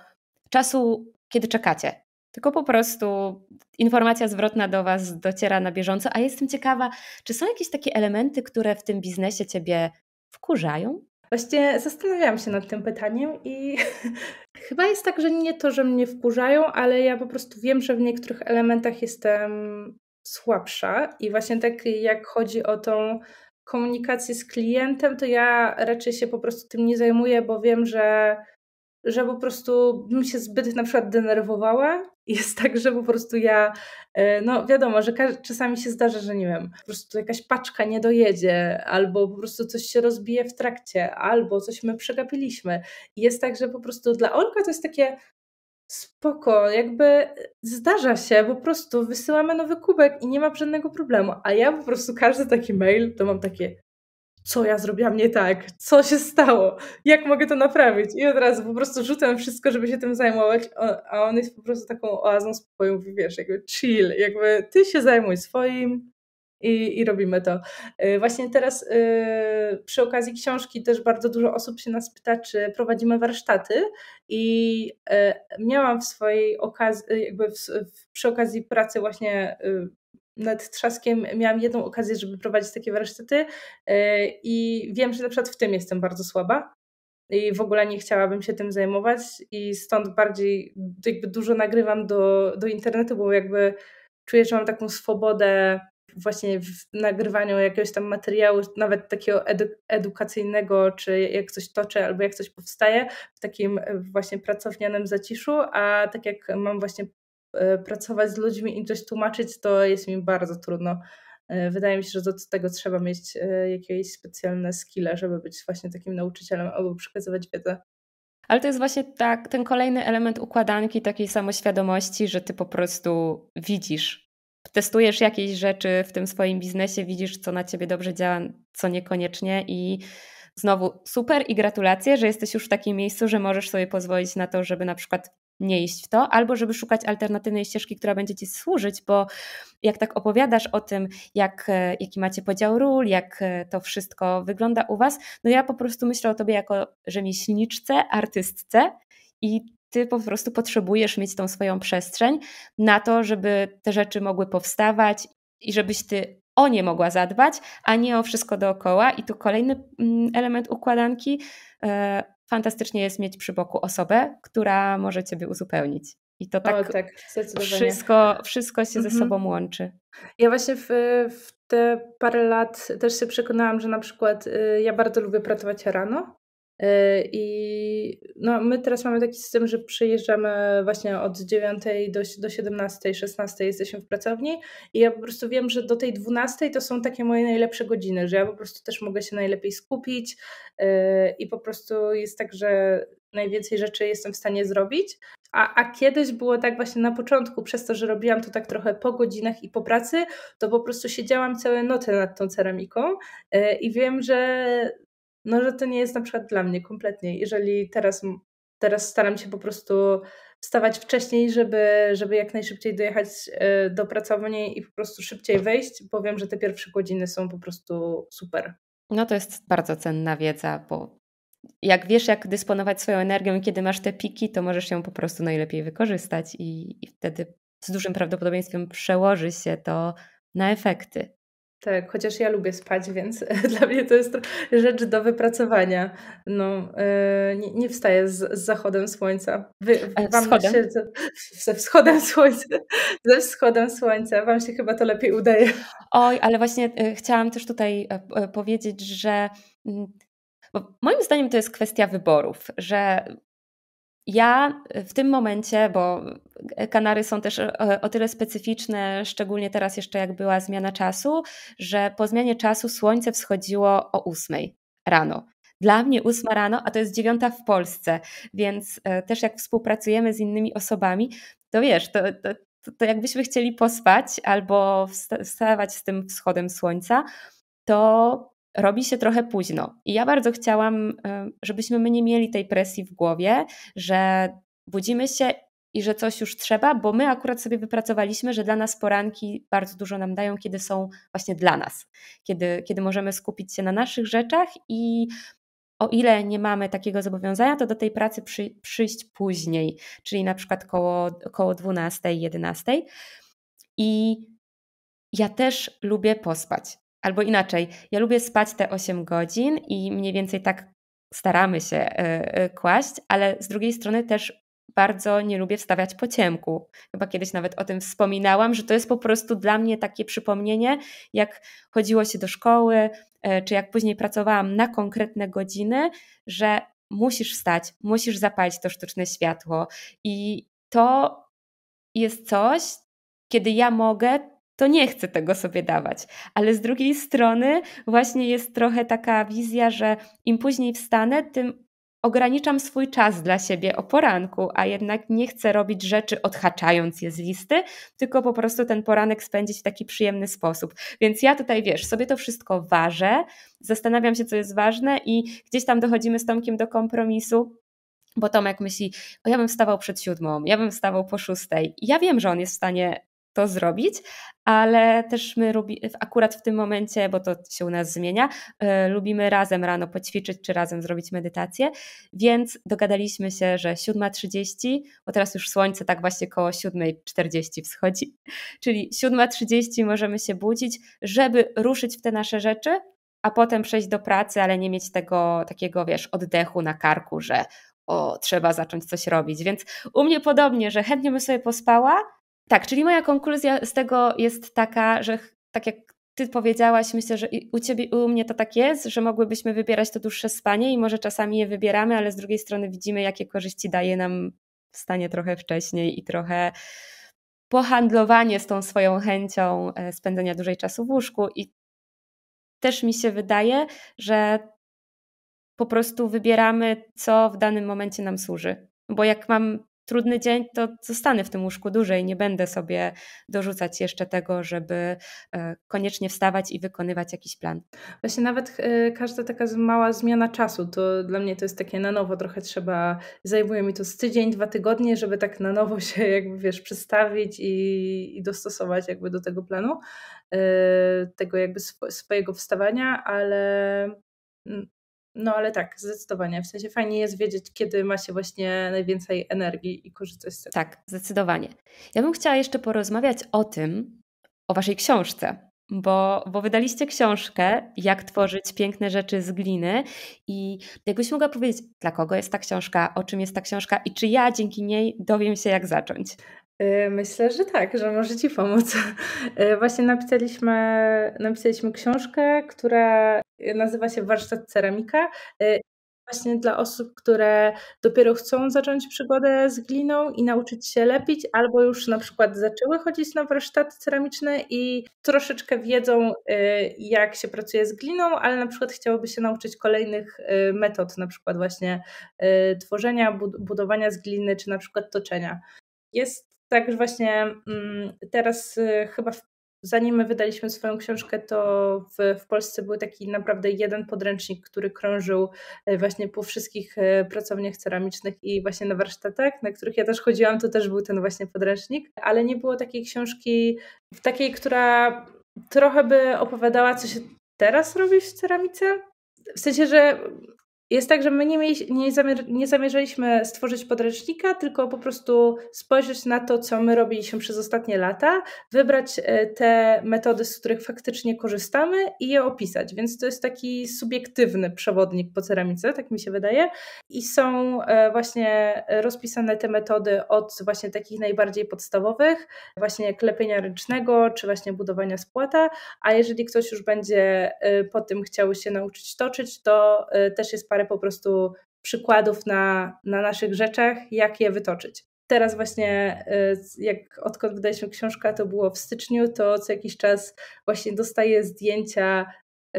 czasu, kiedy czekacie tylko po prostu informacja zwrotna do Was dociera na bieżąco. A jestem ciekawa, czy są jakieś takie elementy, które w tym biznesie Ciebie wkurzają? Właśnie zastanawiałam się nad tym pytaniem i chyba jest tak, że nie to, że mnie wkurzają, ale ja po prostu wiem, że w niektórych elementach jestem słabsza i właśnie tak jak chodzi o tą komunikację z klientem, to ja raczej się po prostu tym nie zajmuję, bo wiem, że że po prostu bym się zbyt na przykład denerwowała. Jest tak, że po prostu ja, e, no wiadomo, że czasami się zdarza, że nie wiem, po prostu jakaś paczka nie dojedzie, albo po prostu coś się rozbije w trakcie, albo coś my przegapiliśmy. Jest tak, że po prostu dla Olka to jest takie spoko, jakby zdarza się, po prostu wysyłamy nowy kubek i nie ma żadnego problemu. A ja po prostu każdy taki mail to mam takie, co ja zrobiłam nie tak, co się stało, jak mogę to naprawić. I od razu po prostu rzucam wszystko, żeby się tym zajmować, a on jest po prostu taką oazą spokoju, mówi, wiesz, jakby chill, jakby ty się zajmuj swoim i, i robimy to. Y, właśnie teraz y, przy okazji książki też bardzo dużo osób się nas pyta, czy prowadzimy warsztaty i y, miałam w swojej okazji, jakby w, przy okazji pracy właśnie nad Trzaskiem miałam jedną okazję, żeby prowadzić takie warsztaty e, i wiem, że na przykład w tym jestem bardzo słaba i w ogóle nie chciałabym się tym zajmować i stąd bardziej jakby dużo nagrywam do, do internetu, bo jakby czuję, że mam taką swobodę właśnie w nagrywaniu jakiegoś tam materiału, nawet takiego edu edukacyjnego, czy jak coś toczę albo jak coś powstaje, w takim e, właśnie pracownianym zaciszu, a tak jak mam właśnie E, pracować z ludźmi i coś tłumaczyć, to jest mi bardzo trudno. E, wydaje mi się, że do tego trzeba mieć e, jakieś specjalne skille, żeby być właśnie takim nauczycielem albo przekazywać wiedzę. Ale to jest właśnie tak, ten kolejny element układanki takiej samoświadomości, że ty po prostu widzisz, testujesz jakieś rzeczy w tym swoim biznesie, widzisz, co na ciebie dobrze działa, co niekoniecznie i znowu super i gratulacje, że jesteś już w takim miejscu, że możesz sobie pozwolić na to, żeby na przykład nie iść w to, albo żeby szukać alternatywnej ścieżki, która będzie Ci służyć, bo jak tak opowiadasz o tym, jak, e, jaki macie podział ról, jak e, to wszystko wygląda u Was, no ja po prostu myślę o Tobie jako rzemieślniczce, artystce i ty po prostu potrzebujesz mieć tą swoją przestrzeń na to, żeby te rzeczy mogły powstawać i żebyś ty o nie mogła zadbać, a nie o wszystko dookoła. I tu kolejny mm, element układanki. E, fantastycznie jest mieć przy boku osobę, która może Ciebie uzupełnić. I to tak, o, tak, tak wszystko, wszystko się mhm. ze sobą łączy. Ja właśnie w, w te parę lat też się przekonałam, że na przykład y, ja bardzo lubię pracować rano, Y, I no, my teraz mamy taki system, że przyjeżdżamy właśnie od 9 do, do 17, 16 jesteśmy w pracowni i ja po prostu wiem, że do tej 12 to są takie moje najlepsze godziny, że ja po prostu też mogę się najlepiej skupić y, i po prostu jest tak, że najwięcej rzeczy jestem w stanie zrobić. A, a kiedyś było tak właśnie na początku, przez to, że robiłam to tak trochę po godzinach i po pracy, to po prostu siedziałam całe noce nad tą ceramiką y, i wiem, że no że to nie jest na przykład dla mnie kompletnie. Jeżeli teraz, teraz staram się po prostu wstawać wcześniej, żeby, żeby jak najszybciej dojechać e, do pracowni i po prostu szybciej wejść, bo wiem, że te pierwsze godziny są po prostu super. No to jest bardzo cenna wiedza, bo jak wiesz, jak dysponować swoją energią i kiedy masz te piki, to możesz ją po prostu najlepiej wykorzystać i, i wtedy z dużym prawdopodobieństwem przełoży się to na efekty. Tak, chociaż ja lubię spać, więc dla mnie to jest rzecz do wypracowania. No, e, nie, nie wstaję z, z zachodem słońca. Wy, e, wam wschodem. Się, ze wschodem słońca. Ze wschodem słońca. Wam się chyba to lepiej udaje. Oj, ale właśnie e, chciałam też tutaj powiedzieć, że mm, moim zdaniem to jest kwestia wyborów, że ja e, w tym momencie, bo Kanary są też e, o tyle specyficzne, szczególnie teraz jeszcze jak była zmiana czasu, że po zmianie czasu słońce wschodziło o 8 rano. Dla mnie 8 rano, a to jest 9 w Polsce, więc e, też jak współpracujemy z innymi osobami, to wiesz, to, to, to, to jakbyśmy chcieli pospać albo wstawać z tym wschodem słońca, to robi się trochę późno. I ja bardzo chciałam, e, żebyśmy my nie mieli tej presji w głowie, że budzimy się i że coś już trzeba, bo my akurat sobie wypracowaliśmy, że dla nas poranki bardzo dużo nam dają, kiedy są właśnie dla nas, kiedy, kiedy możemy skupić się na naszych rzeczach i o ile nie mamy takiego zobowiązania, to do tej pracy przy, przyjść później, czyli na przykład koło, koło 12, 11. I ja też lubię pospać. Albo inaczej, ja lubię spać te 8 godzin i mniej więcej tak staramy się e, e, kłaść, ale z drugiej strony też bardzo nie lubię wstawiać po ciemku. Chyba kiedyś nawet o tym wspominałam, że to jest po prostu dla mnie takie przypomnienie, jak chodziło się do szkoły, e, czy jak później pracowałam na konkretne godziny, że musisz wstać, musisz zapalić to sztuczne światło. I to jest coś, kiedy ja mogę to nie chcę tego sobie dawać. Ale z drugiej strony, właśnie jest trochę taka wizja, że im później wstanę, tym ograniczam swój czas dla siebie o poranku, a jednak nie chcę robić rzeczy odhaczając je z listy, tylko po prostu ten poranek spędzić w taki przyjemny sposób. Więc ja tutaj, wiesz, sobie to wszystko ważę, zastanawiam się, co jest ważne i gdzieś tam dochodzimy z Tomkiem do kompromisu, bo Tomek myśli, o ja bym wstawał przed siódmą, ja bym wstawał po szóstej. ja wiem, że on jest w stanie to zrobić, ale też my akurat w tym momencie, bo to się u nas zmienia, e, lubimy razem rano poćwiczyć czy razem zrobić medytację, więc dogadaliśmy się, że 7.30, bo teraz już słońce tak właśnie koło 7.40 wschodzi, czyli 7.30 możemy się budzić, żeby ruszyć w te nasze rzeczy, a potem przejść do pracy, ale nie mieć tego takiego, wiesz, oddechu na karku, że o, trzeba zacząć coś robić. Więc u mnie podobnie, że chętnie bym sobie pospała, tak, czyli moja konkluzja z tego jest taka, że tak jak ty powiedziałaś, myślę, że u ciebie i u mnie to tak jest, że mogłybyśmy wybierać to dłuższe spanie i może czasami je wybieramy, ale z drugiej strony widzimy, jakie korzyści daje nam wstanie trochę wcześniej i trochę pohandlowanie z tą swoją chęcią e, spędzenia dużej czasu w łóżku. I też mi się wydaje, że po prostu wybieramy, co w danym momencie nam służy. Bo jak mam trudny dzień, to zostanę w tym łóżku dłużej, nie będę sobie dorzucać jeszcze tego, żeby e, koniecznie wstawać i wykonywać jakiś plan. Właśnie nawet e, każda taka mała zmiana czasu, to dla mnie to jest takie na nowo, trochę trzeba, zajmuje mi to z tydzień, dwa tygodnie, żeby tak na nowo się jakby wiesz, przestawić i, i dostosować jakby do tego planu, e, tego jakby swojego wstawania, ale mm, no ale tak, zdecydowanie. W sensie fajnie jest wiedzieć, kiedy ma się właśnie najwięcej energii i korzystać z tego. Tak, zdecydowanie. Ja bym chciała jeszcze porozmawiać o tym, o waszej książce, bo, bo wydaliście książkę Jak tworzyć piękne rzeczy z gliny i jakbyś mogła powiedzieć, dla kogo jest ta książka, o czym jest ta książka i czy ja dzięki niej dowiem się, jak zacząć? Y, myślę, że tak, że może Ci pomóc. Y, właśnie napisaliśmy, napisaliśmy książkę, która nazywa się Warsztat Ceramika. Y, właśnie dla osób, które dopiero chcą zacząć przygodę z gliną i nauczyć się lepić, albo już na przykład zaczęły chodzić na warsztaty ceramiczne i troszeczkę wiedzą, jak się pracuje z gliną, ale na przykład chciałoby się nauczyć kolejnych metod, na przykład właśnie tworzenia, budowania z gliny, czy na przykład toczenia jest Także właśnie mm, teraz y, chyba zanim my wydaliśmy swoją książkę, to w, w, Polsce był taki naprawdę jeden podręcznik, który krążył y, właśnie po wszystkich y, pracowniach ceramicznych i właśnie na warsztatach, na których ja też chodziłam, to też był ten właśnie podręcznik, ale nie było takiej książki, takiej, która trochę by opowiadała, co się teraz robi w ceramice. W sensie, że jest tak, że my nie, mieli, nie, zamier, nie zamierzaliśmy stworzyć podręcznika, tylko po prostu spojrzeć na to, co my robiliśmy przez ostatnie lata, wybrać e, te metody, z których faktycznie korzystamy i je opisać. Więc to jest taki subiektywny przewodnik po ceramice, tak mi się wydaje. I są e, właśnie rozpisane te metody od właśnie takich najbardziej podstawowych, właśnie klepienia ręcznego, czy właśnie budowania spłata. A jeżeli ktoś już będzie e, po tym chciał się nauczyć toczyć, to też jest parę parę po prostu przykładów na, na naszych rzeczach, jak je wytoczyć. Teraz właśnie, y, jak odkąd wydaliśmy książkę, to było w styczniu, to co jakiś czas właśnie dostaję zdjęcia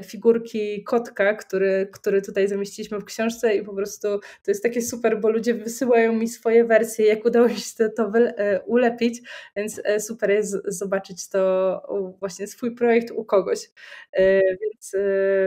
figurki kotka, który, który tutaj zamieściliśmy w książce i po prostu to jest takie super, bo ludzie wysyłają mi swoje wersje, jak udało mi się to, to e, ulepić, więc e, super jest zobaczyć to właśnie swój projekt u kogoś. E, więc,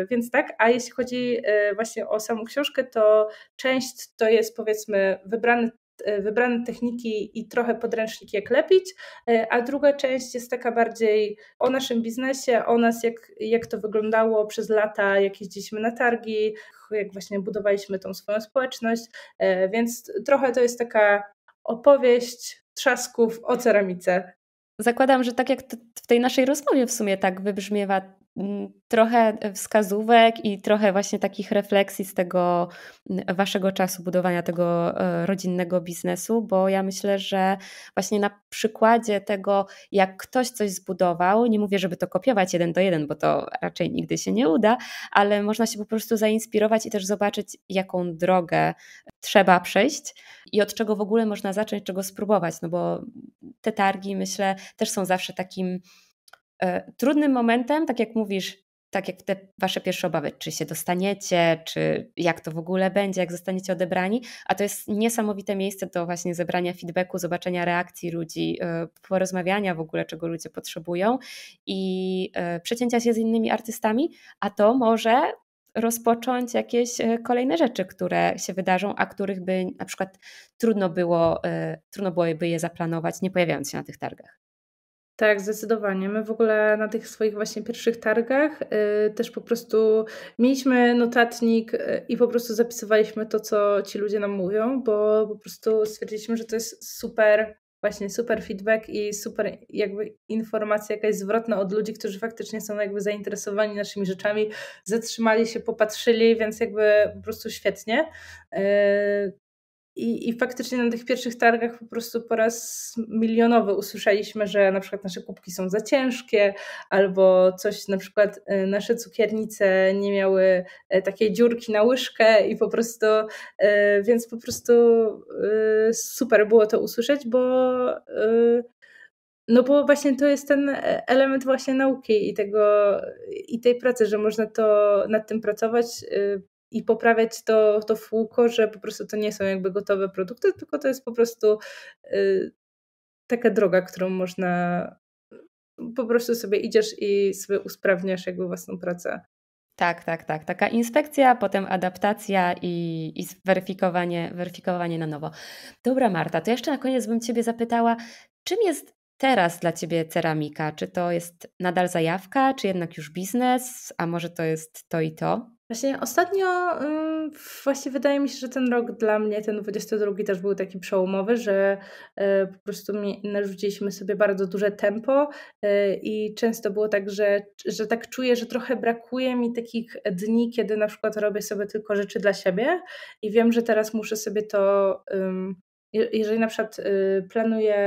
więc tak, a jeśli chodzi właśnie o samą książkę, to część to jest powiedzmy wybrany E, wybrane techniki i trochę podręcznik jak lepić, e, a druga część jest taka bardziej o naszym biznesie, o nas, jak, jak to wyglądało przez lata, jak jeździliśmy na targi, jak właśnie budowaliśmy tą swoją społeczność, e, więc trochę to jest taka opowieść trzasków o ceramice. Zakładam, że tak jak w tej naszej rozmowie w sumie tak wybrzmiewa trochę e, wskazówek i trochę właśnie takich refleksji z tego waszego czasu budowania tego e, rodzinnego biznesu, bo ja myślę, że właśnie na przykładzie tego, jak ktoś coś zbudował, nie mówię, żeby to kopiować jeden do jeden, bo to raczej nigdy się nie uda, ale można się po prostu zainspirować i też zobaczyć, jaką drogę e, trzeba przejść i od czego w ogóle można zacząć, czego spróbować, no bo te targi myślę też są zawsze takim E, trudnym momentem, tak jak mówisz, tak jak te wasze pierwsze obawy, czy się dostaniecie, czy jak to w ogóle będzie, jak zostaniecie odebrani, a to jest niesamowite miejsce do właśnie zebrania feedbacku, zobaczenia reakcji ludzi, e, porozmawiania w ogóle, czego ludzie potrzebują i e, przecięcia się z innymi artystami, a to może rozpocząć jakieś kolejne rzeczy, które się wydarzą, a których by na przykład trudno było, trudno byłoby je zaplanować, nie pojawiając się na tych targach. Tak, zdecydowanie. My w ogóle na tych swoich właśnie pierwszych targach y, też po prostu mieliśmy notatnik y, i po prostu zapisywaliśmy to, co ci ludzie nam mówią, bo po prostu stwierdziliśmy, że to jest super właśnie super feedback i super jakby informacja jakaś zwrotna od ludzi, którzy faktycznie są jakby zainteresowani naszymi rzeczami, zatrzymali się, popatrzyli, więc jakby po prostu świetnie. Y, i, I faktycznie na tych pierwszych targach po prostu po raz milionowy usłyszeliśmy, że na przykład nasze kubki są za ciężkie, albo coś na przykład y, nasze cukiernice nie miały y, takiej dziurki na łyżkę i po prostu, y, więc po prostu super było to usłyszeć, bo no bo właśnie to jest ten element właśnie nauki i tego i tej pracy, że można to nad tym pracować, i poprawiać to, to w że po prostu to nie są jakby gotowe produkty, tylko to jest po prostu y, taka droga, którą można po prostu sobie idziesz i sobie usprawniasz jakby własną pracę. Tak, tak, tak. Taka inspekcja, potem adaptacja i, i weryfikowanie, weryfikowanie na nowo. Dobra, Marta, to jeszcze na koniec bym Ciebie zapytała, czym jest teraz dla Ciebie ceramika? Czy to jest nadal zajawka, czy jednak już biznes, a może to jest to i to? Właśnie ostatnio, mm, właśnie wydaje mi się, że ten rok dla mnie, ten 22 też był taki przełomowy, że e, po prostu narzuciliśmy sobie bardzo duże tempo e, i często było tak, że, że tak czuję, że trochę brakuje mi takich dni, kiedy na przykład robię sobie tylko rzeczy dla siebie i wiem, że teraz muszę sobie to jeżeli na przykład y, planuję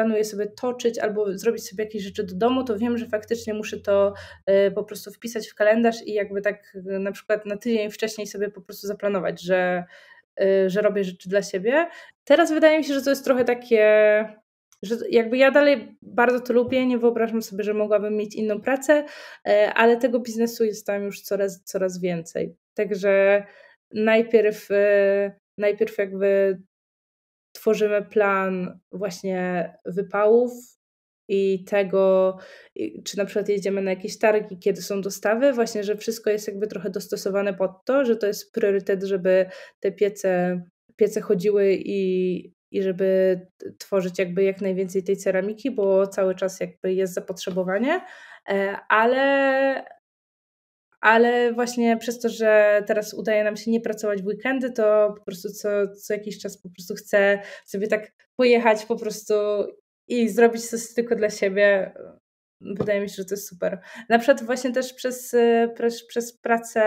planuję sobie toczyć albo zrobić sobie jakieś rzeczy do domu, to wiem, że faktycznie muszę to e, po prostu wpisać w kalendarz i jakby tak e, na przykład na tydzień wcześniej sobie po prostu zaplanować, że, e, że robię rzeczy dla siebie. Teraz wydaje mi się, że to jest trochę takie że jakby ja dalej bardzo to lubię, nie wyobrażam sobie, że mogłabym mieć inną pracę, ale tego biznesu jest tam już coraz, coraz więcej. Także najpierw, najpierw jakby tworzymy plan właśnie wypałów i tego, czy na przykład jedziemy na jakieś targi, kiedy są dostawy, właśnie, że wszystko jest jakby trochę dostosowane pod to, że to jest priorytet, żeby te piece, piece chodziły i, i żeby tworzyć jakby jak najwięcej tej ceramiki, bo cały czas jakby jest zapotrzebowanie, e, ale ale właśnie przez to, że teraz udaje nam się nie pracować w weekendy, to po prostu co, co jakiś czas po prostu chcę sobie tak pojechać po prostu i zrobić coś tylko dla siebie. Wydaje mi się, że to jest super. Na przykład właśnie też przez, przez, przez pracę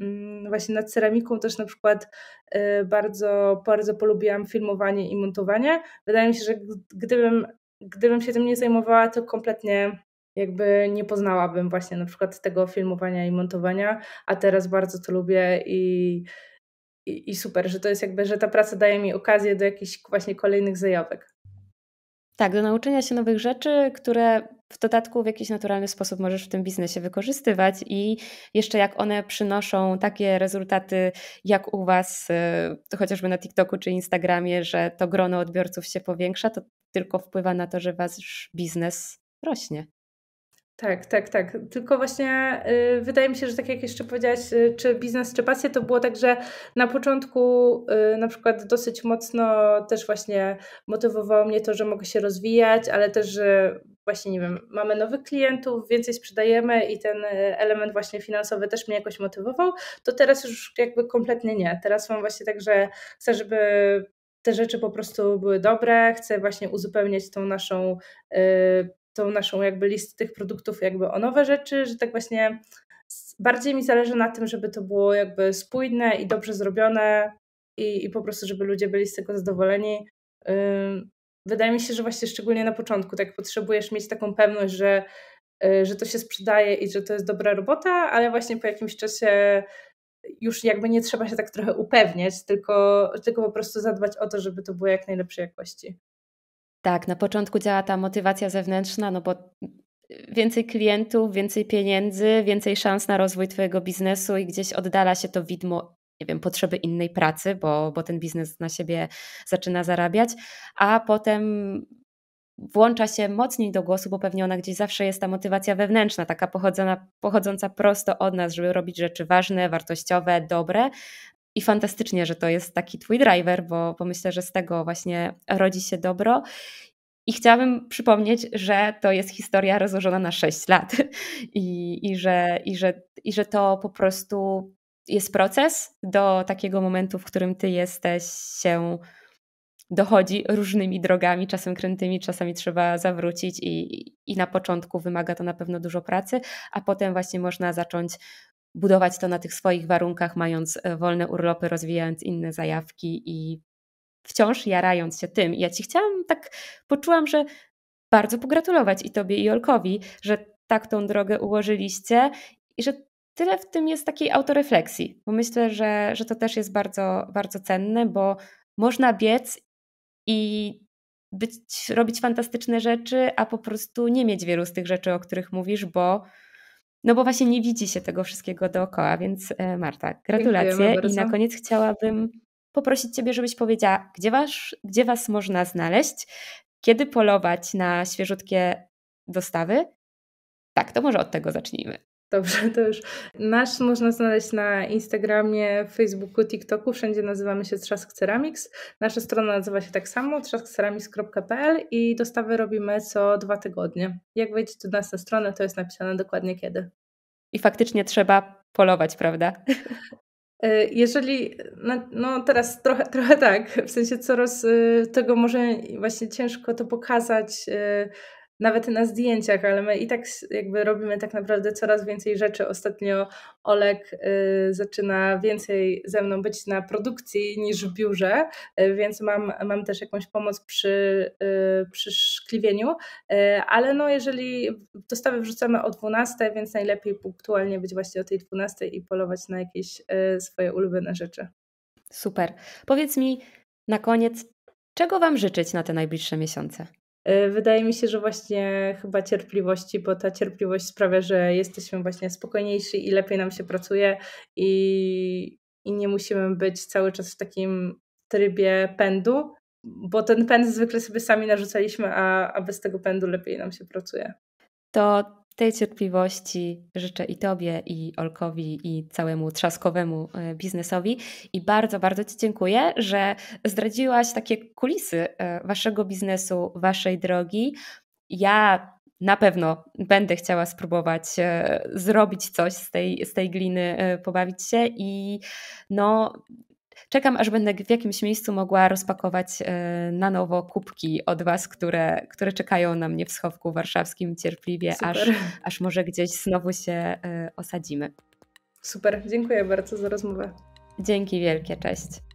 mm, właśnie nad ceramiką też na przykład y, bardzo, bardzo polubiłam filmowanie i montowanie. Wydaje mi się, że gdybym, gdybym się tym nie zajmowała, to kompletnie jakby nie poznałabym właśnie na przykład tego filmowania i montowania, a teraz bardzo to lubię i, i, i super, że to jest jakby, że ta praca daje mi okazję do jakichś właśnie kolejnych zajawek. Tak, do nauczenia się nowych rzeczy, które w dodatku w jakiś naturalny sposób możesz w tym biznesie wykorzystywać i jeszcze jak one przynoszą takie rezultaty jak u Was, y, chociażby na TikToku czy Instagramie, że to grono odbiorców się powiększa, to tylko wpływa na to, że Wasz biznes rośnie. Tak, tak, tak. Tylko właśnie y, wydaje mi się, że tak jak jeszcze powiedziałaś, y, czy biznes, czy pasję, to było tak, że na początku y, na przykład dosyć mocno też właśnie motywowało mnie to, że mogę się rozwijać, ale też, że właśnie, nie wiem, mamy nowych klientów, więcej sprzedajemy i ten y, element właśnie finansowy też mnie jakoś motywował, to teraz już jakby kompletnie nie. Teraz mam właśnie tak, że chcę, żeby te rzeczy po prostu były dobre, chcę właśnie uzupełniać tą naszą y, tą naszą jakby listę tych produktów jakby o nowe rzeczy, że tak właśnie bardziej mi zależy na tym, żeby to było jakby spójne i dobrze zrobione i, i po prostu, żeby ludzie byli z tego zadowoleni. Wydaje mi się, że właśnie szczególnie na początku tak potrzebujesz mieć taką pewność, że, y, że to się sprzedaje i że to jest dobra robota, ale właśnie po jakimś czasie już jakby nie trzeba się tak trochę upewniać, tylko, tylko po prostu zadbać o to, żeby to było jak najlepszej jakości. Tak, na początku działa ta motywacja zewnętrzna, no bo więcej klientów, więcej pieniędzy, więcej szans na rozwój Twojego biznesu i gdzieś oddala się to widmo, nie wiem, potrzeby innej pracy, bo, bo ten biznes na siebie zaczyna zarabiać, a potem włącza się mocniej do głosu, bo pewnie ona gdzieś zawsze jest ta motywacja wewnętrzna, taka pochodzona, pochodząca prosto od nas, żeby robić rzeczy ważne, wartościowe, dobre, i fantastycznie, że to jest taki twój driver, bo, bo myślę, że z tego właśnie rodzi się dobro. I chciałabym przypomnieć, że to jest historia rozłożona na 6 lat i, i, że, i, że, i że to po prostu jest proces do takiego momentu, w którym ty jesteś się dochodzi różnymi drogami, czasem krętymi, czasami trzeba zawrócić i, i na początku wymaga to na pewno dużo pracy, a potem właśnie można zacząć budować to na tych swoich warunkach, mając e, wolne urlopy, rozwijając inne zajawki i wciąż jarając się tym. I ja ci chciałam, tak poczułam, że bardzo pogratulować i tobie, i Olkowi, że tak tą drogę ułożyliście i że tyle w tym jest takiej autorefleksji, bo myślę, że, że to też jest bardzo, bardzo cenne, bo można biec i być, robić fantastyczne rzeczy, a po prostu nie mieć wielu z tych rzeczy, o których mówisz, bo no bo właśnie nie widzi się tego wszystkiego dookoła, więc e, Marta, gratulacje. I na koniec chciałabym poprosić Ciebie, żebyś powiedziała, gdzie was, gdzie was można znaleźć, kiedy polować na świeżutkie dostawy. Tak, to może od tego zacznijmy. Dobrze, to już. Nasz można znaleźć na Instagramie, Facebooku, TikToku. Wszędzie nazywamy się Trzask Ceramics. Nasza strona nazywa się tak samo, trzaskceramics.pl i dostawy robimy co dwa tygodnie. Jak wejdziecie do nas na stronę, to jest napisane dokładnie kiedy. I faktycznie trzeba polować, prawda? E, jeżeli, no, no, teraz trochę, trochę tak, w sensie coraz e, tego może właśnie ciężko to pokazać e, nawet na zdjęciach, ale my i tak jakby robimy tak naprawdę coraz więcej rzeczy. Ostatnio Olek y, zaczyna więcej ze mną być na produkcji niż w biurze, y, więc mam, mam też jakąś pomoc przy, y, przy szkliwieniu, y, ale no jeżeli dostawy wrzucamy o 12, więc najlepiej punktualnie być właśnie o tej 12 i polować na jakieś y, swoje ulubione rzeczy. Super. Powiedz mi na koniec, czego Wam życzyć na te najbliższe miesiące? E, wydaje mi się, że właśnie chyba cierpliwości, bo ta cierpliwość sprawia, że jesteśmy właśnie spokojniejsi i lepiej nam się pracuje i, i nie musimy być cały czas w takim trybie pędu, bo ten pęd zwykle sobie sami narzucaliśmy, a, a bez tego pędu lepiej nam się pracuje. To tej cierpliwości życzę i Tobie, i Olkowi, i całemu trzaskowemu e, biznesowi. I bardzo, bardzo Ci dziękuję, że zdradziłaś takie kulisy e, Waszego biznesu, Waszej drogi. Ja na pewno będę chciała spróbować e, zrobić coś z tej, z tej gliny, pobawić się i no, Czekam, aż będę w jakimś miejscu mogła rozpakować e, na nowo kubki od Was, które, które czekają na mnie w schowku warszawskim cierpliwie, aż, aż może gdzieś znowu się e, osadzimy. Super, dziękuję bardzo za rozmowę. Dzięki wielkie, cześć.